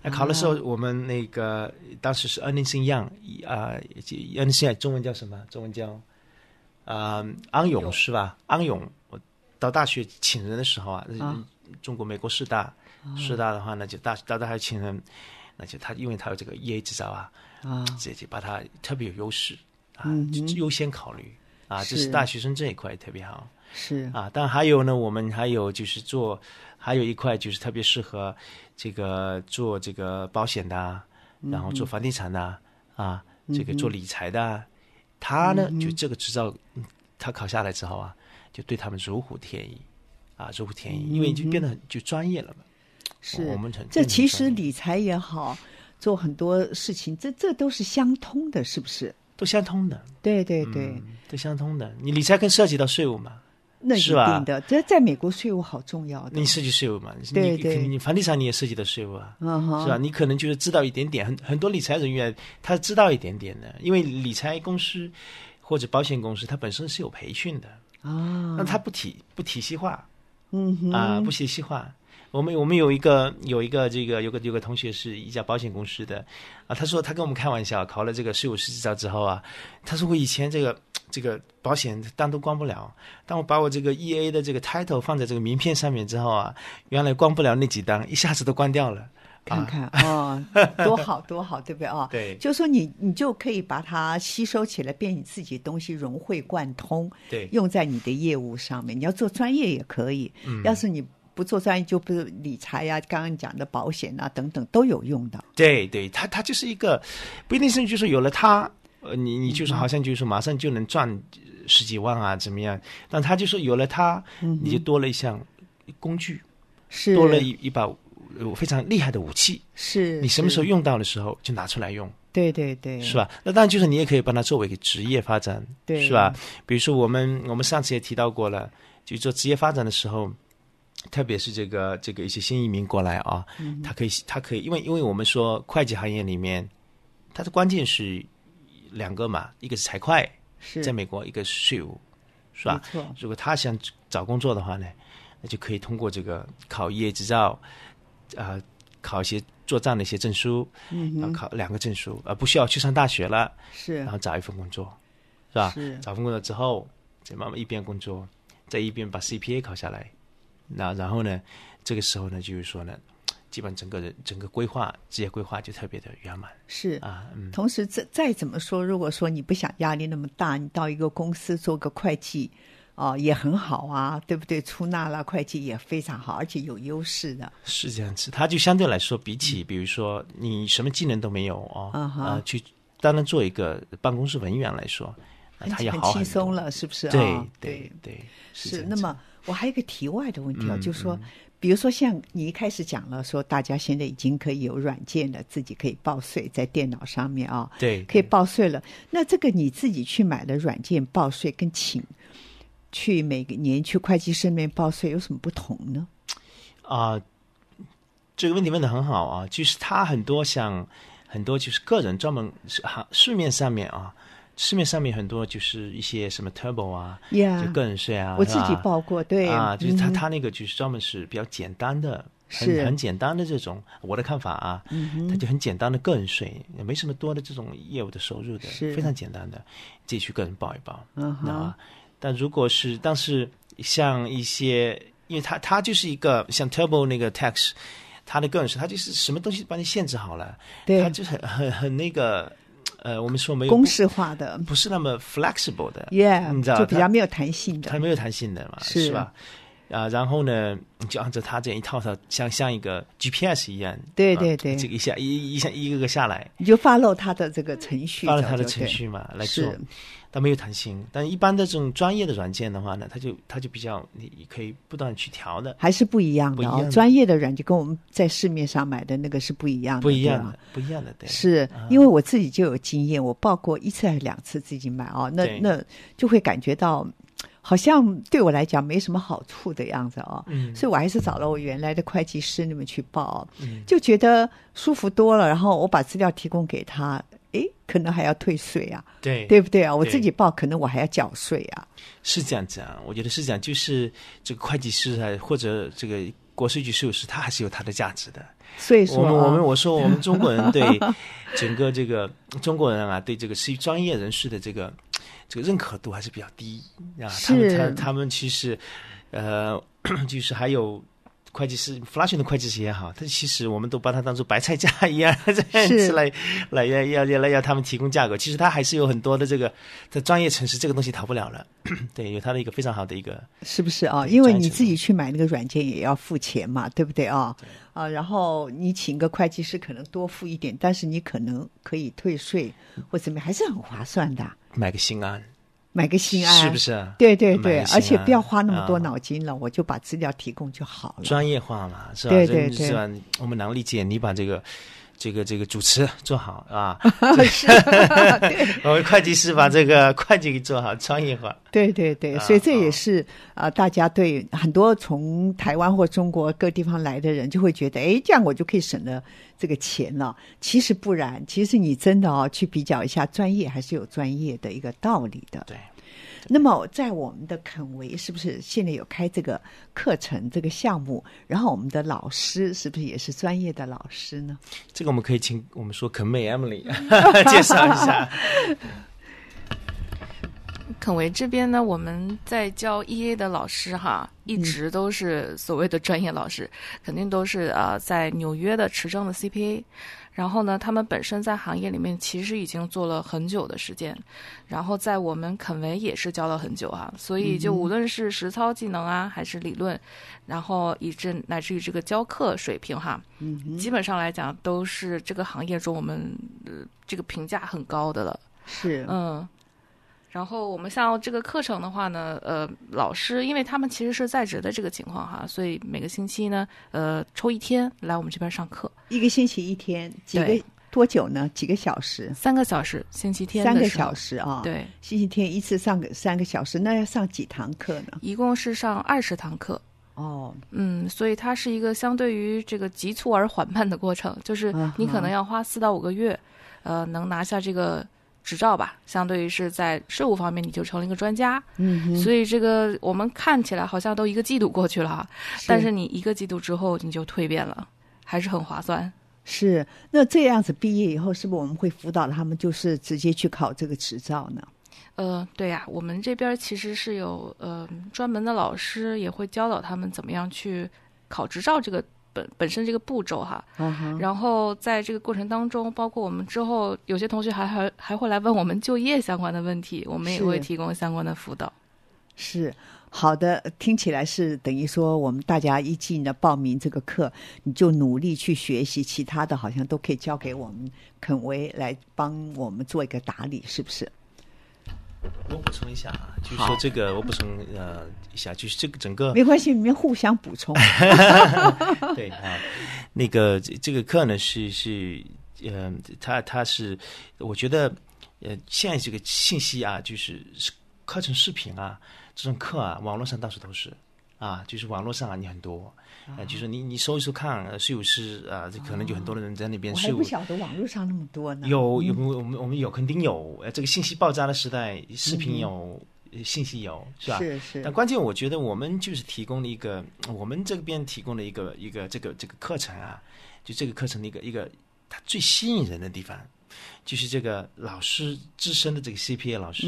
[SPEAKER 2] 考的时候，我们那个当时是 a n t h i n y Young 啊 a n t h o n g 中文叫什么？中文叫啊安永是吧？安永，我到大学请人的时候啊，中国、美国师大，师大的话那就大，大大还请人，那就他，因为他有这个 E A 执照啊，啊，这就把他特别有优势啊，优先考虑啊，这是大学生这一块特别好。是啊，但还有呢，我们还有就是做，还有一块就是特别适合这个做这个保险的，然后做房地产的啊，这个做理财的，他呢就这个执照，他考下来之后啊，就对他们如虎添翼啊，如虎添翼，因为已经
[SPEAKER 1] 变得很就专业了嘛。是，这其实理财也好，做很多事情，这这都是相通的，是不是？都相通的，对对对，都相通的。
[SPEAKER 2] 你理财跟涉及到税务嘛。
[SPEAKER 1] 那是定的，这在美国税务好重要的，你
[SPEAKER 2] 涉及税务嘛？对对，你房地产你也涉及到税务啊，是吧？你可能就是知道一点点，很很多理财人员他知道一点点的，因为理财公司或者保险公司，它本身是有培训的
[SPEAKER 1] 啊。那它
[SPEAKER 2] 不体不体系化，
[SPEAKER 1] 嗯啊，不
[SPEAKER 2] 体系化。我们我们有一个有一个这个有个有个同学是一家保险公司的啊，他说他跟我们开玩笑，考了这个税务师执照之后啊，他说我以前这个。这个保险单都关不了，当我把我这个 E A 的这个 title 放在这个名片上面之后啊，原来关不了那几单，一下子都关掉了。看看啊，多好
[SPEAKER 1] 多好，对不对啊？对，就说你你就可以把它吸收起来，变你自己东西融会贯通。对，用在你的业务上面，你要做专业也可以。嗯，要是你不做专业，就比如理财呀，刚刚讲的保险啊等等都有用的。
[SPEAKER 2] 对，对，它它就是一个，不一定是就是有了它。呃，你你就是好像就是马上就能赚十几万啊，怎么样？但他就说有了它，你就多了一项工具，是多了一一把非常厉害的武器。
[SPEAKER 1] 是你什么时候用
[SPEAKER 2] 到的时候就拿出来用，
[SPEAKER 1] 对对对，是吧？
[SPEAKER 2] 那当然就是你也可以把它作为一个职业发展，是吧？比如说我们我们上次也提到过了，就是做职业发展的时候，特别是这个这个一些新移民过来啊，他可以他可以，因为因为我们说会计行业里面，它的关键是。两个嘛，一个是财会，在美国一个税务，是吧？如果他想找工作的话呢，那就可以通过这个考执业执照，啊，考一些做账的一些证书，嗯，后考两个证书，呃，不需要去上大学了，是，然后找一份工作，是吧？是。找份工作之后，再慢慢一边工作，再一边把 CPA 考下来，那然后呢，这个时候呢，就是说呢。基本上整个整个规划职业规划就特别的圆满
[SPEAKER 1] 是啊，嗯，同时再再怎么说，如果说你不想压力那么大，你到一个公司做个会计，哦，也很好啊，对不对？出纳啦，会计也非常好，而且有优势的。
[SPEAKER 2] 是这样子，他就相对来说，比起比如说你什么技能都没有哦，啊，去当然做一个办公室文员来说，他也轻松了，是不是？对
[SPEAKER 1] 对对，是。那么我还有一个题外的问题啊，就说。比如说，像你一开始讲了，说大家现在已经可以有软件了，自己可以报税在电脑上面啊，对，可以报税了。那这个你自己去买的软件报税，跟请去每个年去会计师那边报税有什么不同呢？
[SPEAKER 2] 啊，这个问题问的很好啊，就是他很多像很多就是个人专门行市面上面啊。市面上面很多就是一些什么 Turbo 啊，就个人税啊，我自己报
[SPEAKER 1] 过，对啊，就是他他
[SPEAKER 2] 那个就是专门是比较简单的，很很简单的这种，我的看法啊，嗯，他就很简单的个人税，也没什么多的这种业务的收入的，是非常简单的，自己去个人报一报，嗯、道但如果是，但是像一些，因为他他就是一个像 Turbo 那个 Tax，他的个人税，他就是什么东西把你限制好了，对，他就是很很那个。呃，我们说没有公式化的，不是那么 flexible 的，yeah，你知道，就比较没有弹性的，它没有弹性的嘛，是吧？啊，然后呢，你就按照它这一套套，像像一个 GPS 一样，对对对，这个一下一一下一个个下来，
[SPEAKER 1] 你就发 w 它的这个程序，发 w 它的程序嘛，来做。
[SPEAKER 2] 但没有弹性，但一般的这种专业的软件的话呢，它就它就比较你可以不断去调的，
[SPEAKER 1] 还是不一样的。专业的软件跟我们在市面上买的那个是不一样的，不一样的，不一样的。对，是因为我自己就有经验，我报过一次还是两次自己买哦，那那就会感觉到好像对我来讲没什么好处的样子嗯、所以我还是找了我原来的会计师那边去报，就觉得舒服多了。然后我把资料提供给他。诶，可能还要退税啊，对对不对啊？我自己报，可能我还要缴税啊。
[SPEAKER 2] 是这样讲，我觉得是这样，就是这个会计师啊，或者这个国税局税务师，他还是有他的价值的。所以说，我们我们我说，我们中国人 对整个这个中国人啊，对这个是专业人士的这个这个认可度还是比较低啊。他们他们其实呃，就是还有。会计师 f l a s h i 的会计师也好，但其实我们都把它当做白菜价 一样，是 来来要要要来要他们提供价格。其实它还是有很多的这个在专业城市这个东西逃不了了。对，有它的一个非常好的一个。
[SPEAKER 1] 是不是啊？因为你自己去买那个软件也要付钱嘛，对不对啊？啊，然后你请个会计师可能多付一点，但是你可能可以退税或怎么，样，还是很划算的。
[SPEAKER 2] 买个新安。
[SPEAKER 1] 买个心安，是不是？对对对，而且不要花那么多脑筋了，我就把资料提供就好了。
[SPEAKER 2] 专业化嘛，是吧？对对对，我们能理解，你把这个。这个这个主持做好啊，我们会计师把这个会计给做好，专业化。
[SPEAKER 1] 对对对，所以这也是啊，大家对很多从台湾或中国各地方来的人，就会觉得，哎，这样我就可以省了这个钱了。其实不然，其实你真的哦，去比较一下，专业还是有专业的一个道理的。对。那么，在我们的肯维是不是现在有开这个课程这个项目？然后我们的老师是不是也是专业的老师呢？
[SPEAKER 2] 这个我们可以请我们说肯美 Emily 介绍一下。
[SPEAKER 3] 肯维这边呢，我们在教 EA 的老师哈，一直都是所谓的专业老师，肯定都是呃在纽约的持证的 CPA。然后呢，他们本身在行业里面其实已经做了很久的时间，然后在我们肯维也是教了很久哈，所以就无论是实操技能啊，还是理论，然后以至乃至于这个教课水平哈，嗯，基本上来讲都是这个行业中我们这个评价很高的了，是，嗯，然后我们像这个课程的话呢，呃，老师因为他们其实是在职的这个情况哈，所以每个星期呢，呃，抽一天来我们这边上课。一个星期一天几个多久呢？
[SPEAKER 1] 几个小时？三个小时，星期天三个小时啊！对，星期天一次上个三个小时，那要上几堂课呢？一共是上二十堂课哦。
[SPEAKER 3] 嗯，所以它是一个相对于这个急促而缓慢的过程，就是你可能要花四到五个月，呃，能拿下这个执照吧。相对于是在税务方面，你就成了一个专家。嗯，所以这个我们看起来好像都一个季度过去了，但是你一个季度之后你就蜕变了。还是很划算，
[SPEAKER 1] 是。那这样子毕业以后，是不是我们会辅导他们，就是直接去考这个执照呢？
[SPEAKER 3] 呃，对呀，我们这边其实是有呃专门的老师，也会教导他们怎么样去考执照这个本本身这个步骤哈。然后在这个过程当中，包括我们之后有些同学还还还会来问我们就业相关的问题，我们也会提供相关的辅导。
[SPEAKER 1] 是。好的，听起来是等于说，我们大家一进了报名这个课，你就努力去学习，其他的好像都可以交给我们肯威来帮我们做一个打理，是不是？我补充一下啊，就是说
[SPEAKER 2] 这个我补充呃一下，就是这个整个没关
[SPEAKER 1] 系，你们互相补充。
[SPEAKER 3] 对啊，
[SPEAKER 2] 那个这个课呢是是嗯，他他是我觉得呃，现在这个信息啊，就是课程视频啊。这种课啊，网络上到处都是，啊，就是网络上啊，你很多，啊，就是你你搜一搜看，税务师啊，这可能就很多的人在那边。税务。不晓
[SPEAKER 1] 得网络上那么多呢。有有
[SPEAKER 2] 我们我们有肯定有，呃，这个信息爆炸的时代，视频有，信息有，是吧？是是。但关键我觉得我们就是提供了一个，我们这边提供了一个一个这个这个课程啊，就这个课程的一个一个它最吸引人的地方，就是这个老师自身的这个 CPA 老师，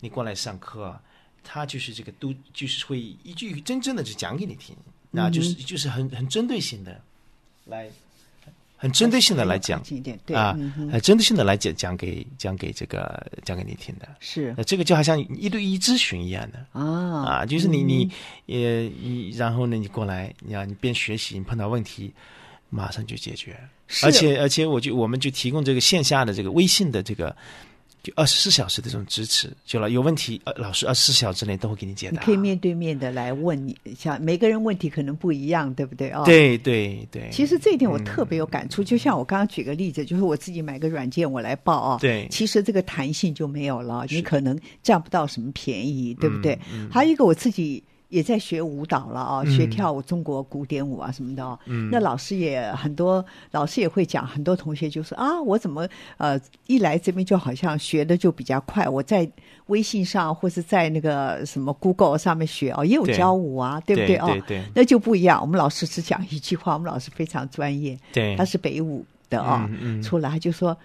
[SPEAKER 2] 你过来上课。他就是这个都就是会一句真正的就讲给你听，那就是就是很很针对性的，来很针对性的来讲，近点对啊，针对性的来讲讲给讲给这个讲给你听的，是那这个就好像一对一咨询一样的啊啊，就是你你也你然后呢你过来，你啊你边学习，你碰到问题马上就解决，而且而且我就我们就提供这个线下的这个微信的这个。就二十四小时的这种支持，就了有问题，呃，老师二十四小时内都会给你解答。你
[SPEAKER 1] 可以面对面的来问你，像每个人问题可能不一样，对不对啊？对
[SPEAKER 2] 对对。其实这一点我特
[SPEAKER 1] 别有感触，就像我刚刚举个例子，就是我自己买个软件我来报啊。对，其实这个弹性就没有了，你可能占不到什么便宜，对不对？还有一个我自己。也在学舞蹈了啊，学跳舞，中国古典舞啊什么的。嗯，那老师也很多，老师也会讲。很多同学就说啊，我怎么呃一来这边就好像学的就比较快。我在微信上或是在那个什么 Google 上面学哦，也有教舞啊，对不对？哦，那就不一样。我们老师只讲一句话，我们老师非常专业。对，他是北舞的啊，嗯嗯，出来就说。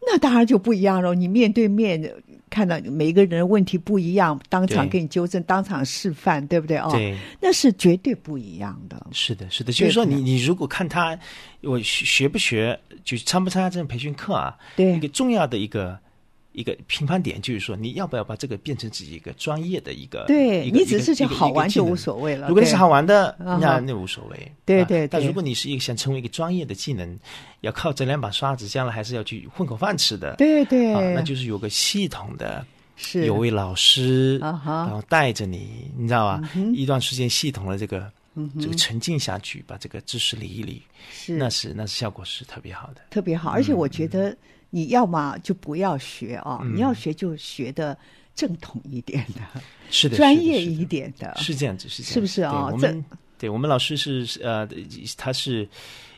[SPEAKER 1] 那当然就不一样了，你面对面看到每一个人问题不一样，当场给你纠正，当场示范，对不对哦，对，那是绝对不一样的。
[SPEAKER 2] 是的，是的，就是说，你你如果看他，我学不学，就参不参加这种培训课啊？对，一个重要的一个。一个评判点就是说，你要不要把这个变成自己一个专业的一个？对你只是想好玩就无所谓了。如果你是好玩的，那那无所谓。对对。但如果你是一个想成为一个专业的技能，要靠这两把刷子，将来还是要去混口饭吃的。对
[SPEAKER 1] 对。啊，那就
[SPEAKER 2] 是有个系统的，是有位老师，然后带着你，你知道吧？一段时间系统的这个这个沉浸下去，把这个知识理一理，是那是那是效果是特别好的。
[SPEAKER 1] 特别好，而且我觉得。你要么就不要学啊！你要学就学的正统一点 的，是的，专业一点的，是这样子，是这样，是不是啊？我们
[SPEAKER 2] 对我们老师是呃，他是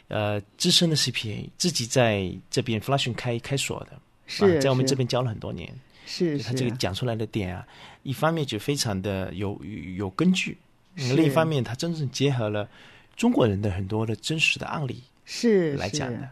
[SPEAKER 2] 呃资深的 C P A，自己在这边 f l a s h i 开开锁的，
[SPEAKER 1] 是，在我们这边
[SPEAKER 2] 教了很多年，
[SPEAKER 1] 是他这个
[SPEAKER 2] 讲出来的点啊，一方面就非常的有有根据，另一方面他真正结合了中国人的很多的真实的案例，
[SPEAKER 1] 是来讲的。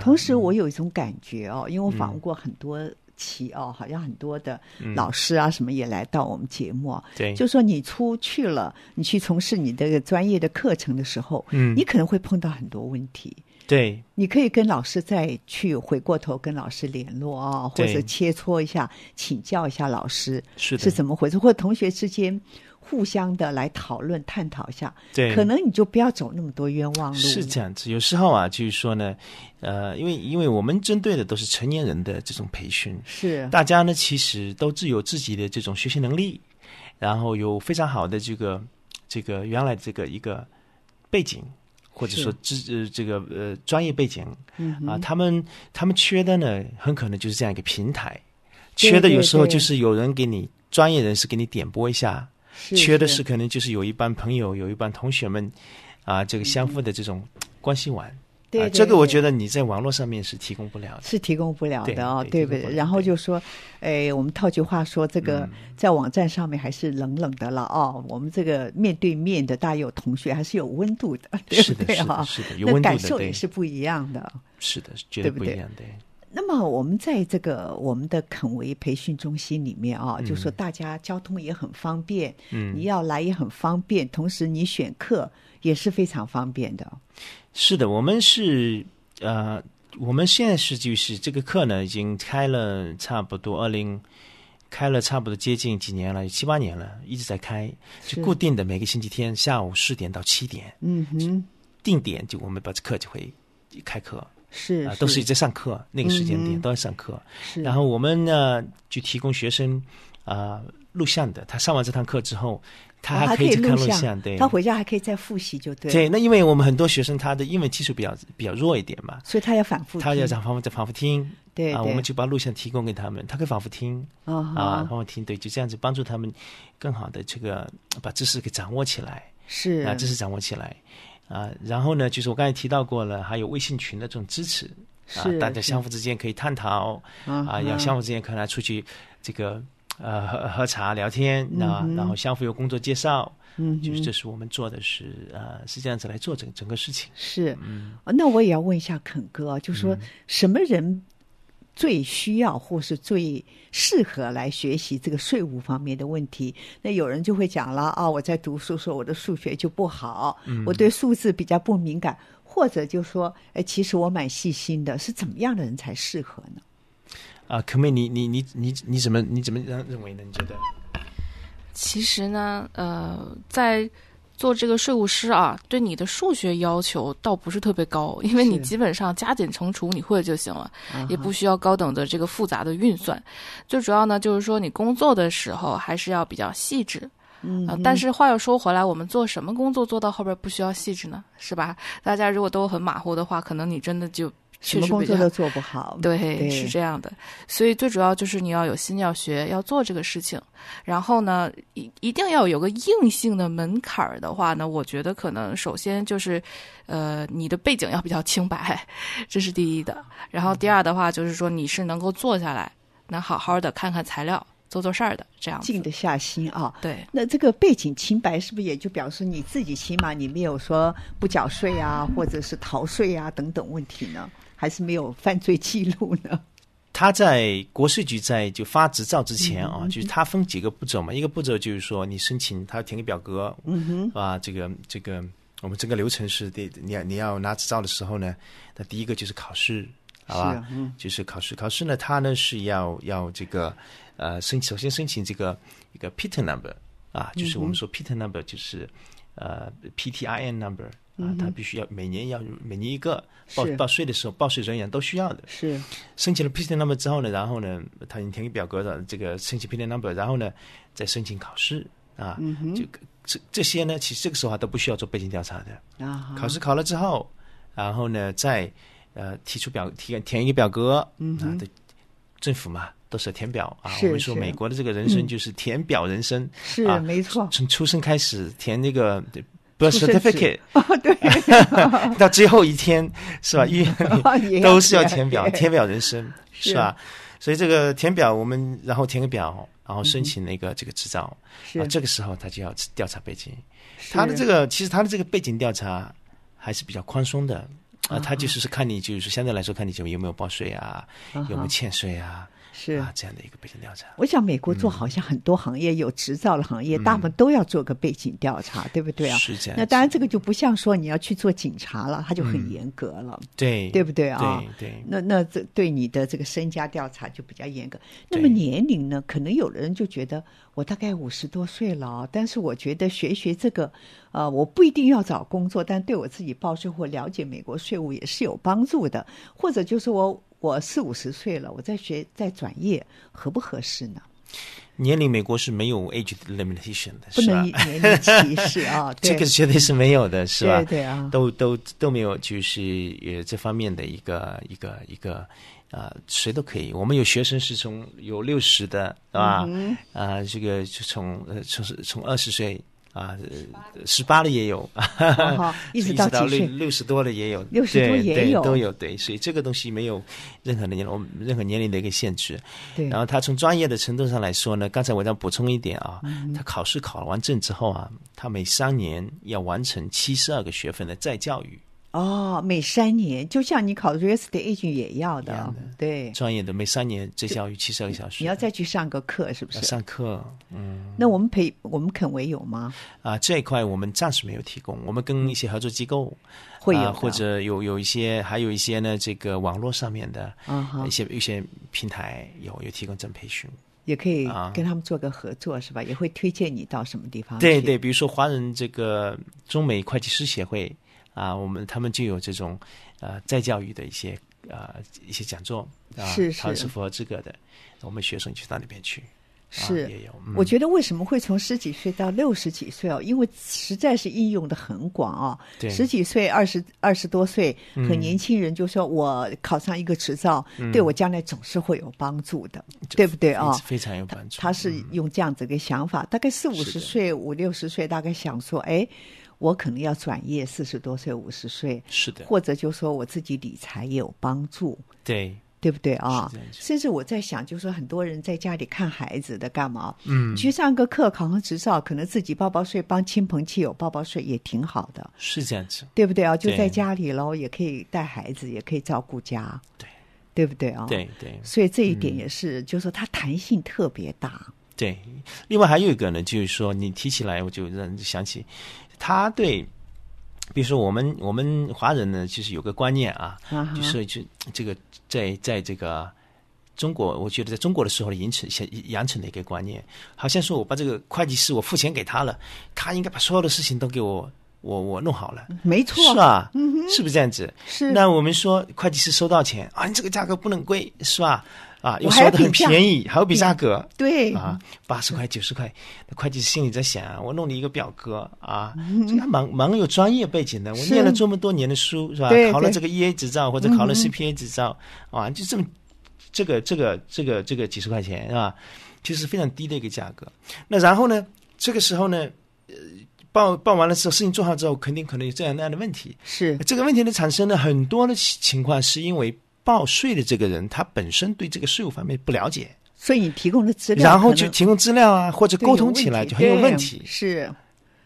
[SPEAKER 1] 同时，我有一种感觉哦，因为我访问过很多期哦，好像很多的老师啊，什么也来到我们节目。对，就说你出去了，你去从事你这个专业的课程的时候，嗯，你可能会碰到很多问题。对，你可以跟老师再去回过头跟老师联络啊，或者切磋一下，请教一下老师是是怎么回事，或者同学之间。互相的来讨论探讨一下，对，可能你就不要走那么多冤枉路。是这样
[SPEAKER 2] 子，有时候啊，就是说呢，呃，因为因为我们针对的都是成年人的这种培训，是大家呢其实都自有自己的这种学习能力，然后有非常好的这个这个原来这个一个背景，或者说知这个呃专业背景，嗯啊，他们他们缺的呢，很可能就是这样一个平台，缺的有时候就是有人给你专业人士给你点拨一下。缺的是可能就是有一帮朋友，有一帮同学们，啊，这个相互的这种关系网。
[SPEAKER 1] 对，这个我觉
[SPEAKER 2] 得你在网络上面是提供不了，是
[SPEAKER 1] 提供不了的哦，对不对？然后就说，哎，我们套句话说，这个在网站上面还是冷冷的了哦。我们这个面对面的，大有同学还是有温度的，对不对？度的，感受也是不一样的。
[SPEAKER 2] 是的，绝对不一样对？
[SPEAKER 1] 那么我们在这个我们的肯维培训中心里面啊，就说大家交通也很方便，嗯，你要来也很方便，同时你选课也是非常方便的。
[SPEAKER 2] 是的，我们是呃，我们现在是就是这个课呢，已经开了差不多二零，开了差不多接近几年了，七八年了，一直在开，是固定的每个星期天下午四点到七点，
[SPEAKER 1] 嗯哼，
[SPEAKER 2] 定点就我们把这课就会开课。
[SPEAKER 3] 是，都是在
[SPEAKER 2] 上课，那个时间点都在上课。是，然后我们呢，就提供学生啊录像的。他上完这堂课之后，他还可以去看录像，对。他回
[SPEAKER 1] 家还可以再复习，就对。对，
[SPEAKER 2] 那因为我们很多学生他的英文基础比较比较弱一点嘛，所
[SPEAKER 1] 以他要反复，他要反
[SPEAKER 2] 复再反复听。对，啊，我们就把录像提供给他们，他可以反复听
[SPEAKER 1] 啊，反
[SPEAKER 2] 复听，对，就这样子帮助他们更好的这个把知识给掌握起来。
[SPEAKER 1] 是啊，知识掌
[SPEAKER 2] 握起来。啊，然后呢，就是我刚才提到过了，还有微信群的这种支持，啊，大家相互之间可以探讨，
[SPEAKER 1] 啊，要相互之
[SPEAKER 2] 间可能出去这个呃喝喝茶聊天，啊，然后相互有工作介绍，
[SPEAKER 1] 嗯，就是这是
[SPEAKER 2] 我们做的是呃，是这样子来做整整个事
[SPEAKER 1] 情。是，那我也要问一下肯哥，就说什么人？最需要或是最适合来学习这个税务方面的问题。那有人就会讲了啊，我在读书，说我的数学就不好，我对数字比较不敏感，或者就说，哎，其实我蛮细心的，是怎么样的人才适合呢？
[SPEAKER 2] 啊，可美，你你你你你怎么你怎么认认为呢？你觉得？
[SPEAKER 3] 其实呢，呃，在。做这个税务师啊，对你的数学要求倒不是特别高，因为你基本上加减乘除你会就行了，也不需要高等的这个复杂的运算。最主要呢，就是说你工作的时候还是要比较细致。啊，但是话又说回来，我们做什么工作做到后边不需要细致呢？是吧？大家如果都很马虎的话，可能你真的就。什么工作都
[SPEAKER 1] 做不好，对，是这
[SPEAKER 3] 样的。所以最主要就是你要有心要学，要做这个事情。然后呢，一一定要有个硬性的门槛儿的话呢，我觉得可能首先就是，呃，你的背景要比较清白，这是第一的。然后第二的话，就是说你是能够坐下来，能好好的看看材料，做做事儿的这样。静得下心啊，对。
[SPEAKER 1] 那这个背景清白，是不是也就表示你自己起码你没有说不缴税啊，或者是逃税啊等等问题呢？还是没有犯罪记录呢。
[SPEAKER 2] 他在国税局在就发执照之前啊，就是他分几个步骤嘛，一个步骤就是说你申请，他要填个表格，嗯哼，啊，这个这个，我们整个流程是得你要你要拿执照的时候呢，那第一个就是考试，好吧？就是考试，考试呢，他呢是要要这个呃申请，首先申请这个一个 PIT number 啊，就是我们说 PIT number 就是呃 PTIN number。啊，他必须要每年要每年一个报报税的时候报税人员都需要的。是，申请了 PIT number 之后呢，然后呢，他已经填个表格的，这个申请 PIT number，然后呢，再申请考试啊，就这这些呢，其实这个时候都不需要做背景调查的。啊，考试考了之后，然后呢，再呃提出表填填一个表格，啊，对，政府嘛，都是填表啊。我们说美国的这个人生就是填表人生。是，没错。从出生开始填那个。Certificate，对，到最后一天是吧？一 都是要填表，填表人生是吧？所以这个填表，我们然后填个表，然后申请那个这个执照。那这个时候他就要调查背景。他的这个其实他的这个背景调查还是比较宽松的。啊，他就是是看你就是相对来说看你就有没有报税啊，有没有欠
[SPEAKER 1] 税啊。是啊，这样的一个背景调查，我想美国做好像很多行业有执照的行业，大部分都要做个背景调查，对不对啊？是这样。那当然，这个就不像说你要去做警察了，他就很严格了，对对不对啊？对。那那这对你的这个身家调查就比较严格。那么年龄呢？可能有的人就觉得我大概五十多岁了，但是我觉得学学这个，啊，我不一定要找工作，但对我自己报税或了解美国税务也是有帮助的，或者就是我。我四五十岁了，我在学，在转业，合不合适呢？
[SPEAKER 2] 年龄美国是没有 age limitation 的，不能年龄歧视啊，这个绝对是没有的，是吧？对啊，都都都没有，就是呃这方面的一个一个一个啊，谁都可以。我们有学生是从有六十的，是吧？啊，这个从从从二十岁。啊，十八的也有，
[SPEAKER 1] 一直到六
[SPEAKER 2] 六十多的也有，对对都有。对，所以这个东西没有任何的年龄，我们任何年龄的一个限制。对。然后他从专业的程度上来说呢，刚才我再补充一点啊，他考试考完证之后啊，他每三年要完成七十二个学分的再教育。
[SPEAKER 1] 哦，每三年，就像你考 real estate agent 也要的，对，
[SPEAKER 2] 专业的每三年这教育七十二小时。
[SPEAKER 1] 你要再去上个课，是不是？上
[SPEAKER 2] 课，嗯。
[SPEAKER 1] 那我们培我们肯维有吗？
[SPEAKER 2] 啊，这一块我们暂时没有提供。我们跟一些合作机构会有，或者有有一些，还有一些呢，这个网络上面的一些一些平台有有提供这种培训，
[SPEAKER 1] 也可以跟他们做个合作，是吧？也会推荐你到什么地方？对对，
[SPEAKER 2] 比如说华人这个中美会计师协会。啊，我们他们就有这种呃再教育的一些呃一些讲座啊，是是符合资格的，我们学生去到那边去
[SPEAKER 1] 是，我觉得为什么会从十几岁到六十几岁哦？因为实在是应用的很广啊。十几岁、二十二十多岁，很年轻人就说我考上一个执照，对我将来总是会有帮助的，对不对啊？非常有帮助，他是用这样子个想法。大概四五十岁、五六十岁，大概想说，哎。我可能要转业，四十多岁、五十岁，是的，或者就说我自己理财也有帮助，对对不对啊？甚至我在想，就说很多人在家里看孩子的，干嘛？嗯，去上个课，考个执照，可能自己报报税，帮亲朋戚友报报税也挺好的，是这样子，对不对啊？就在家里喽，也可以带孩子，也可以照顾家，对对不对啊？对对，所以这一点也是，就是说它弹性特别大。
[SPEAKER 2] 对，另外还有一个呢，就是说你提起来，我就让人想起。他对，比如说我们我们华人呢，其实有个观念啊，就是就这个在在这个中国，我觉得在中国的时候养成养成的一个观念，好像说我把这个会计师我付钱给他了，他应该把所有的事情都给我我我弄好了，没错，是吧？是不是这样子？是。那我们说会计师收到钱啊，你这个价格不能贵，是吧？啊，又说的很便宜，还有比价格，对，啊，八十块、九十块，会计心里在想，我弄了一个表格啊，他蛮蛮有专业背景的，我念了这么多年的书是吧？考了这个 E A 执照或者考了 C P A 执照，啊，就这么这个这个这个这个几十块钱是吧？其实非常低的一个价格。那然后呢，这个时候呢，呃，报报完了之后，事情做好之后，肯定可能有这样那样的问题。是这个问题的产生呢，很多的情况是因为。报税的这个人，他本身对这个税务方面不了解，
[SPEAKER 1] 所以你提供的资料，然后就提
[SPEAKER 2] 供资料啊，或者沟通起来就很有问题，是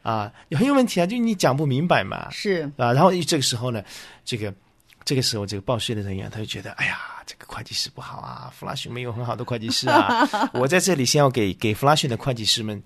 [SPEAKER 2] 啊，很有问题啊，就你讲不明白嘛，是啊，然后这个时候呢，这个这个时候这个报税的人员他就觉得，哎呀，这个会计师不好啊，Flash 没有很好的会计师啊，我在这里先要给给 Flash 的会计师们。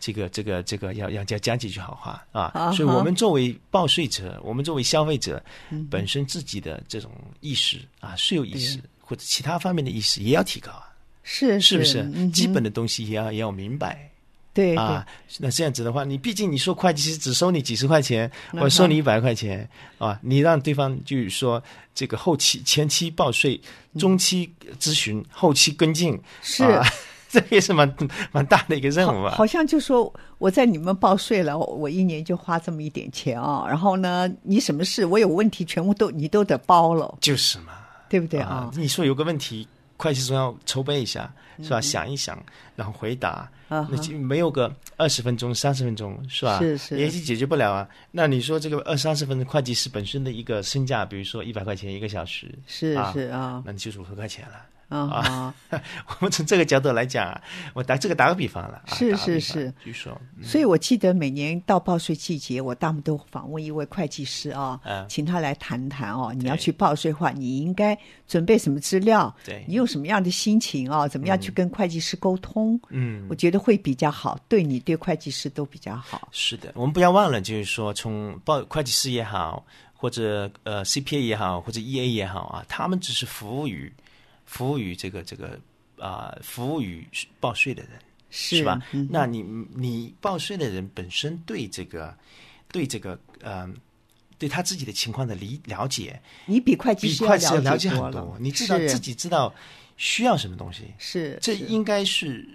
[SPEAKER 2] 这个这个这个要要讲讲几句好话啊！所以，我们作为报税者，我们作为消费者，本身自己的这种意识啊，税务意识或者其他方面的意识也要提高啊。
[SPEAKER 1] 是是不是？基本
[SPEAKER 2] 的东西也要也要明白。对啊，那这样子的话，你毕竟你说会计师只收你几十块钱，我收你一百块钱啊，你让对方就是说这个后期前期报税、中期咨询、后期跟进是。这也是蛮蛮大的一个任务啊！好
[SPEAKER 1] 像就说我在你们报税了，我一年就花这么一点钱啊。然后呢，你什么事我有问题，全部都你都得包了。就是嘛，对不对啊？
[SPEAKER 2] 你说有个问题，会计师要筹备一下是吧？想一想，然后回答。啊，那没有个二十分钟、三十分钟是吧？是是，也许解决不了啊。那你说这个二三十分钟，会计师本身的一个身价，比如说一百块钱一个小时，是是啊，那你就是五十块钱了。
[SPEAKER 1] 啊，
[SPEAKER 2] 我们从这个角度来讲啊，我打这个打个比方了，是是是，据说。
[SPEAKER 1] 所以，我记得每年到报税季节，我大部分都访问一位会计师啊，请他来谈谈哦，你要去报税话，你应该准备什么资料？对你有什么样的心情啊？怎么样去跟会计师沟通？嗯，我觉得会比较好，对你对会计师都比较好。是
[SPEAKER 2] 的，我们不要忘了，就是说，从报会计师也好，或者呃 C P A 也好，或者 E A 也好啊，他们只是服务于。服务于这个这个啊，服务于报税的人是吧？那你你报税的人本身对这个对这个嗯，对他自己的情况的理了解，
[SPEAKER 1] 你比会计比会计了解很多，你至少自己
[SPEAKER 2] 知道需要什么东西是这应该是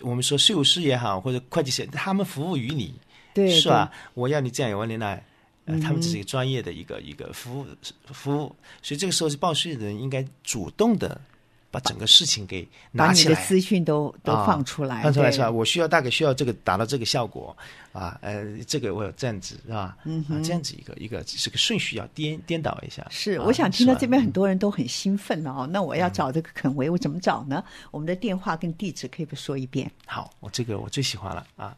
[SPEAKER 2] 我们说税务师也好或者会计师，他们服务于你是吧？我要你这样，我你那。他们只是一个专业的一个一个服务服务，所以这个时候是报税的人应该主动的。把整个事情给拿起来，把你的资讯都都放出来，放出来是吧？我需要大概需要这个达到这个效果啊，呃，这个我有这样子是吧？啊，这样子一个一个是个顺序要颠颠倒一下。是，我想听到这
[SPEAKER 1] 边很多人都很兴奋哦。那我要找这个肯维，我怎么找呢？我们的电话跟地址可以不说一遍。
[SPEAKER 2] 好，我这个我最喜欢了啊。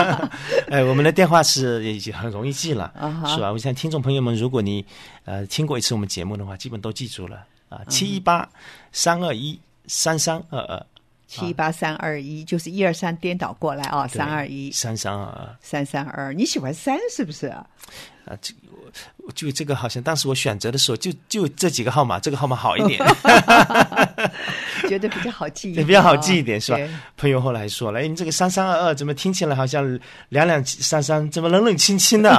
[SPEAKER 2] 哎，我们的电话是已经很容易记了啊，是吧？我想听众朋友们，如果你呃听过一次我们节目的话，基本都记住了。啊，七八三二一三三二二，七八
[SPEAKER 1] 三二一就是一二三颠倒过来啊，三二一
[SPEAKER 2] 三三二二
[SPEAKER 1] 三三二，你喜欢三是不是？
[SPEAKER 2] 啊，这我就这个好像当时我选择的时候，就就这几个号码，这个号码好一点
[SPEAKER 1] 觉得比较好记，也比较好记一点，是吧？
[SPEAKER 2] 朋友后来说了，哎，你这个三三二二怎么听起来好像两两三三怎么冷冷清清的？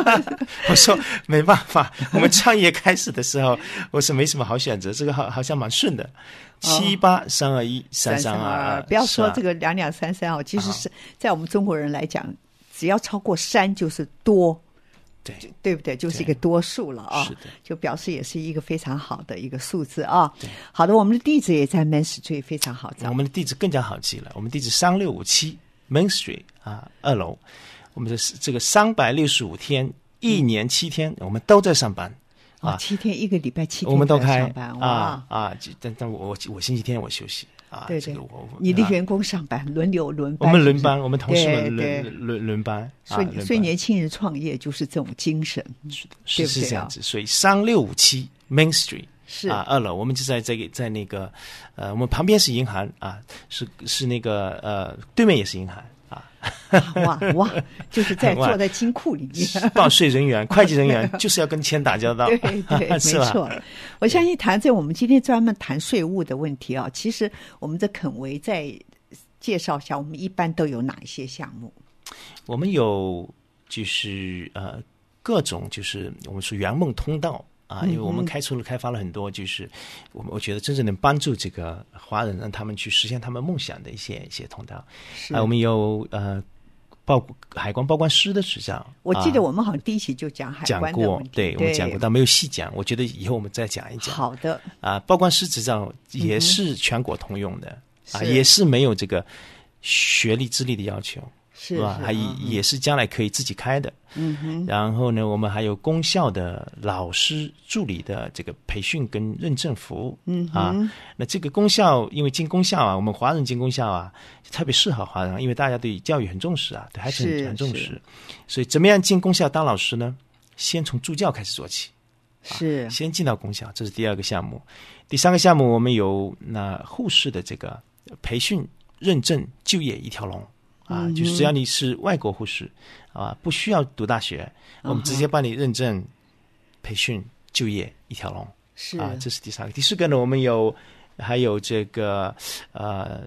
[SPEAKER 2] 我说没办法，我们创业开始的时候，我是没什么好选择，这个好好像蛮顺的，
[SPEAKER 1] 七八
[SPEAKER 2] 三二一三三二二，不要说这个
[SPEAKER 1] 两两三三哦，其实是在我们中国人来讲，只要超过三就是多。对，对不对？就是一个多数了啊，是的，就表示也是一个非常好的一个数字啊。好的，我们的地址也在 Main Street，非常好。我们的地址更加好记了，我们地址三六五七 Main
[SPEAKER 2] Street 啊，二楼。我们的这个三百六十五天，一年七天，我们都在上班
[SPEAKER 1] 啊，七天一个礼拜七天都们上班啊
[SPEAKER 2] 啊！但但我我星期天我休息。
[SPEAKER 1] 对对，你的员工上班轮流轮班，我们轮班，我们同事们轮
[SPEAKER 2] 轮轮班。所以所以年
[SPEAKER 1] 轻人创业就是这种精神，是是这样
[SPEAKER 2] 子。所以三六五七 Main Street 是啊，二楼我们就在这个在那个呃，我们旁边是银行啊，是是那个呃，对面也是银行。
[SPEAKER 1] 哇哇，就是在坐在金库里面，报税
[SPEAKER 2] 人员、会计人员就是要跟钱打交道，对对，没错。
[SPEAKER 1] 我相信谈在我们今天专门谈税务的问题啊，其实我们的肯维再介绍一下，我们一般都有哪一些项目？
[SPEAKER 2] 我们有就是呃各种就是我们说圆梦通道。啊，因为我们开出了开发了很多，就是我我觉得真正能帮助这个华人，让他们去实现他们梦想的一些一些通道。啊，我们有呃报海关报关师的执照。我记得
[SPEAKER 1] 我们好像第一期就讲海关讲过，对我们讲过，
[SPEAKER 2] 但没有细讲。我觉得以后我们再讲一讲。好的。啊，报关师执照也是全国通用的啊，也是没有这个学历资历的要求。是吧？还也是将来可以自己开的。嗯哼。然后呢，我们还有公校的老师助理的这个培训跟认证服务。嗯。啊，那这个公校，因为进公校啊，我们华人进公校啊，特别适合华人，因为大家对教育很重视啊，对还是很重视。所以，怎么样进公校当老师呢？先从助教开始做起。是。先进到公校，这是第二个项目。第三个项目，我们有那护士的这个培训认证就业一条龙。
[SPEAKER 1] 啊，就是只要你
[SPEAKER 2] 是外国护士啊，不需要读大学，我们直接帮你认证、培训、就业一条龙。是啊，这是第三个、第四个呢。我们有还有这个呃，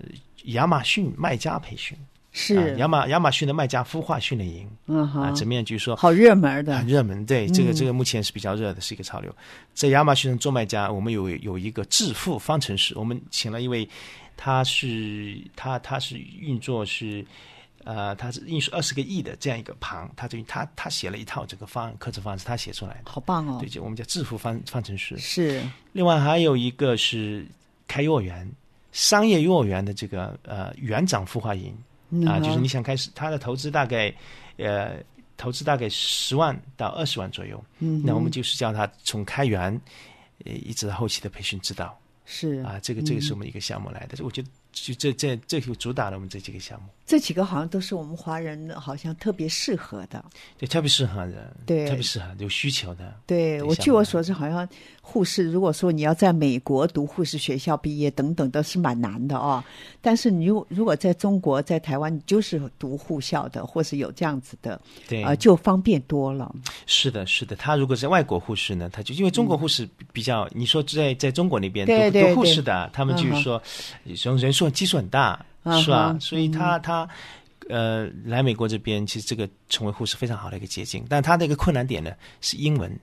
[SPEAKER 2] 亚马逊卖家培训是亚马亚马逊的卖家孵化训练营
[SPEAKER 1] 嗯、啊，怎么
[SPEAKER 2] 样？就说好热门的，很热门。对这个这个目前是比较热的，是一个潮流。在亚马逊上做卖家，我们有有一个致富方程式，我们请了一位，他是他他是运作是。呃，他是印数二十个亿的这样一个盘，他等于他他写了一套这个方案，课程方案是他写出来的，好棒哦。对，就我们叫致富方方程式。是。另外还有一个是开幼儿园，商业幼儿园的这个呃园长孵化营啊，就是你想开始，他的投资大概呃投资大概十万到二十万左右。嗯。那我们就是叫他从开园呃一直到后期的培训指导。
[SPEAKER 1] 是。啊，这个这个是我们
[SPEAKER 2] 一个项目来的，我觉得。就这这这就主打了，我们这几个项目，
[SPEAKER 1] 这几个好像都是我们华人好像特别适合的，对，特别适合的，对，特别适合有需求的，对我据我所知好像。护士，如果说你要在美国读护士学校毕业等等，都是蛮难的哦。但是你如如果在中国，在台湾，你就是读护校的，或是有这样子的，对，呃，就方便多了。
[SPEAKER 2] 是的，是的。他如果是外国护士呢，他就因为中国护士比较，你说在在中国那边读护士的，他们就是说，从人数基数很大，是吧？所以他他呃，来美国这边，其实这个成为护士非常好的一个捷径。但他的一个困难点呢，是英文。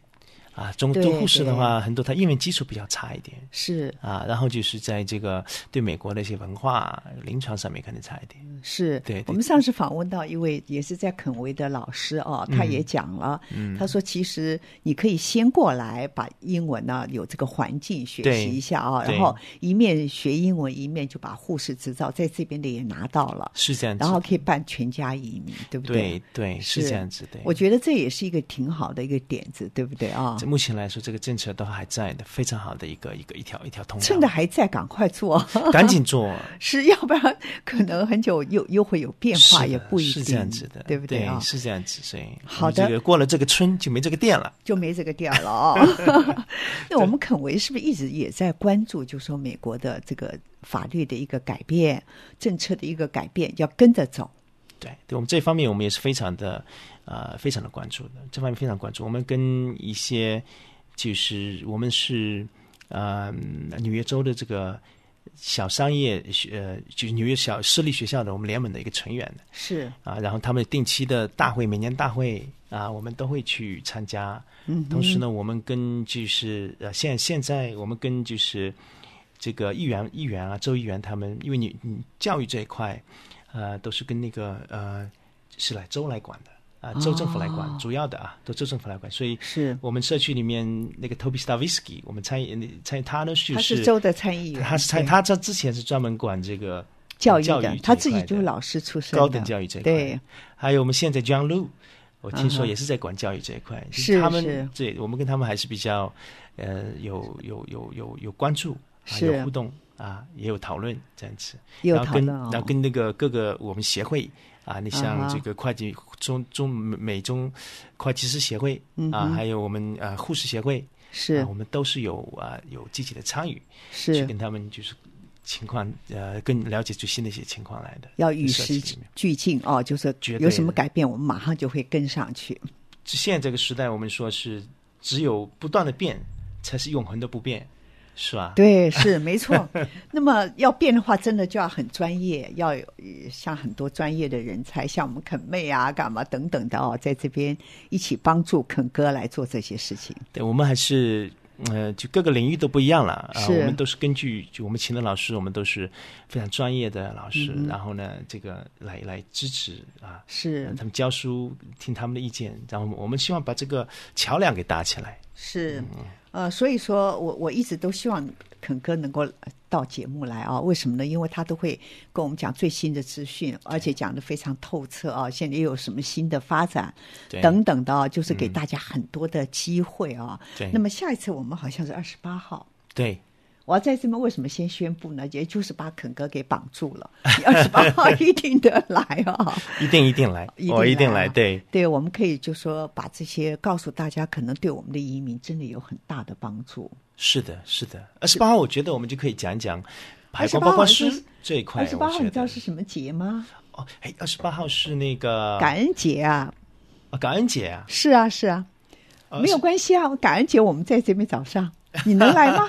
[SPEAKER 2] 啊，中中护士的话，很多他英文基础比较差一点。是啊，然后就是在这个对美国的一些文化、临床上面可能差一点。是，对，我们
[SPEAKER 1] 上次访问到一位也是在肯维的老师哦，他也讲了，他说其实你可以先过来把英文呢有这个环境学习一下啊，然后一面学英文，一面就把护士执照在这边的也拿到了。是这样，然后可以办全家移民，对不对？
[SPEAKER 2] 对对，是这样子的。我
[SPEAKER 1] 觉得这也是一个挺好的一个点子，对不
[SPEAKER 2] 对啊？目前来说，这个政策都还在的，非常好的一个一个一条一条通道。趁的
[SPEAKER 1] 还在，赶快做，赶紧做，是要不然可能很久又又会有变化，也不一定是这样
[SPEAKER 2] 子的，对不对？是这样子，所以好的过了这个村就没这个店了，
[SPEAKER 1] 就没这个店了哦。那我们肯维是不是一直也在关注，就说美国的这个法律的一个改变，政策的一个改变，要跟着走？对，对
[SPEAKER 2] 我们这方面，我们也是非常的。啊，非常的关注的，这方面非常关注。我们跟一些就是我们是呃纽约州的这个小商业学，就是纽约小私立学校的我们联盟的一个成员是啊，然后他们定期的大会，每年大会啊，我们都会去参加。嗯，同时呢，我们跟就是呃，现现在我们跟就是这个议员议员啊，州议员他们，因为你你教育这一块，呃，都是跟那个呃是来州来管的。啊，州政府来管主要的啊，都州政府来管，所以是我们社区里面那个 t o b y s t a r i s k y 我们参议参议，他呢，是他是州的参议员，他是参，他这之前是专门管这个教育的，他自己就是老
[SPEAKER 1] 师出身，高等教育这一块。
[SPEAKER 2] 还有我们现在 John Lu，我听说也是在管教育这一块，是他们对我们跟他们还是比较呃有有有有有关注，有互动啊，也有讨论这样子，有讨论，然后跟那个各个我们协会。啊，你像这个会计中中美中会计师协会啊，还有我们呃护士协会，是我们都是有啊有积极的参与，是去跟他们就是情况呃更了解最新的一些情况来的，要与时
[SPEAKER 1] 俱进哦，就是有什么改变，我们马上就会跟上去。
[SPEAKER 2] 现在这个时代，我们说是只有不断的变，才是永恒的不变。是吧？对，是没错。
[SPEAKER 1] 那么要变的话，真的就要很专业，要有像很多专业的人才，像我们肯妹啊、干嘛等等的哦，在这边一起帮助肯哥来做这些事情。
[SPEAKER 2] 对，我们还是呃，就各个领域都不一样了。啊。我们都是根据就我们请的老师，我们都是非常专业的老师。嗯。然后呢，这个来来支持啊，是他们教书，听他们的意见，然后我们希望把这个桥梁给搭起
[SPEAKER 1] 来。是。呃，所以说我我一直都希望肯哥能够到节目来啊？为什么呢？因为他都会跟我们讲最新的资讯，而且讲的非常透彻啊。现在又有什么新的发展，等等的啊，就是给大家很多的机会啊。对，那么下一次我们好像是二十八号。对。我要在这边，为什么先宣布呢？也就是把肯哥给绑住了。二十八号一定得来哦，一定
[SPEAKER 2] 一定来，我 一定来。对
[SPEAKER 1] 对，我们可以就说把这些告诉大家，可能对我们的移民真的有很大的帮助。
[SPEAKER 2] 是的，是的。
[SPEAKER 1] 二十八号，我觉得我们就可以讲讲
[SPEAKER 2] 排光包括师这一块。二十八号，你
[SPEAKER 1] 知道是什么节吗？哦，
[SPEAKER 2] 哎，二十八号是那个感恩节啊！啊，感恩节啊！
[SPEAKER 1] 是啊，是啊，没有关系啊！感恩节我们在这边早上，你能来吗？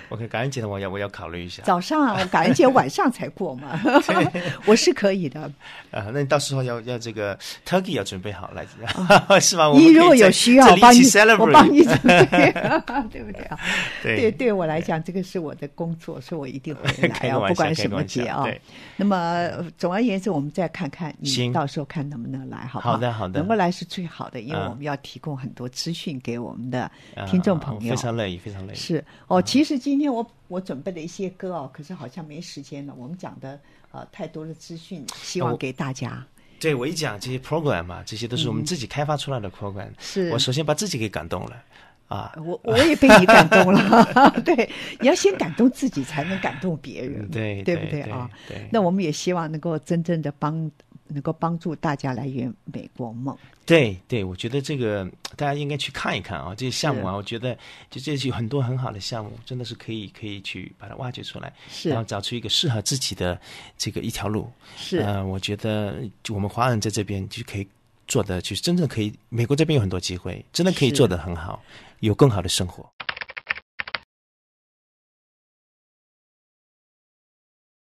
[SPEAKER 2] OK，感恩节的要我要考虑一下。早上
[SPEAKER 1] 啊，感恩节晚上才过嘛，我是可以的。
[SPEAKER 2] 啊，那你到时候要要这个 Turkey 要准备好来，是吗？你如果有需要，我帮你，我帮你准备，
[SPEAKER 1] 对不对啊？对对，对我来讲，这个是我的工作，所以我一定会来啊，不管什么节啊。那么，总而言之，我们再看看你到时候看能不能来，好，好的，好的，能不来是最好的，因为我们要提供很多资讯给我们的听众朋友，非常乐意，非常乐意。是哦，其实今因为我我准备了一些歌哦，可是好像没时间了。我们讲的呃太多的资讯，希望给大家。
[SPEAKER 2] 对我一讲这些 program 啊，这些都是我们自己开发出来的 program。是。我首先把自己给感动了，啊。我
[SPEAKER 1] 我也被你感动了，对。你要先感动自己，才能感动别人。对。对不对啊？对。那我们也希望能够真正的帮。能够帮助大家来圆美国梦。
[SPEAKER 2] 对对，我觉得这个大家应该去看一看啊，这些项目啊，我觉得就这些有很多很好的项目，真的是可以可以去把它挖掘出来，是然后找出一个适合自己的这个一条路。是，呃，我觉得我们华人在这边就可以做的，就是真正可以，美国这边有很多机会，真的可以做的很好，有更好的生活。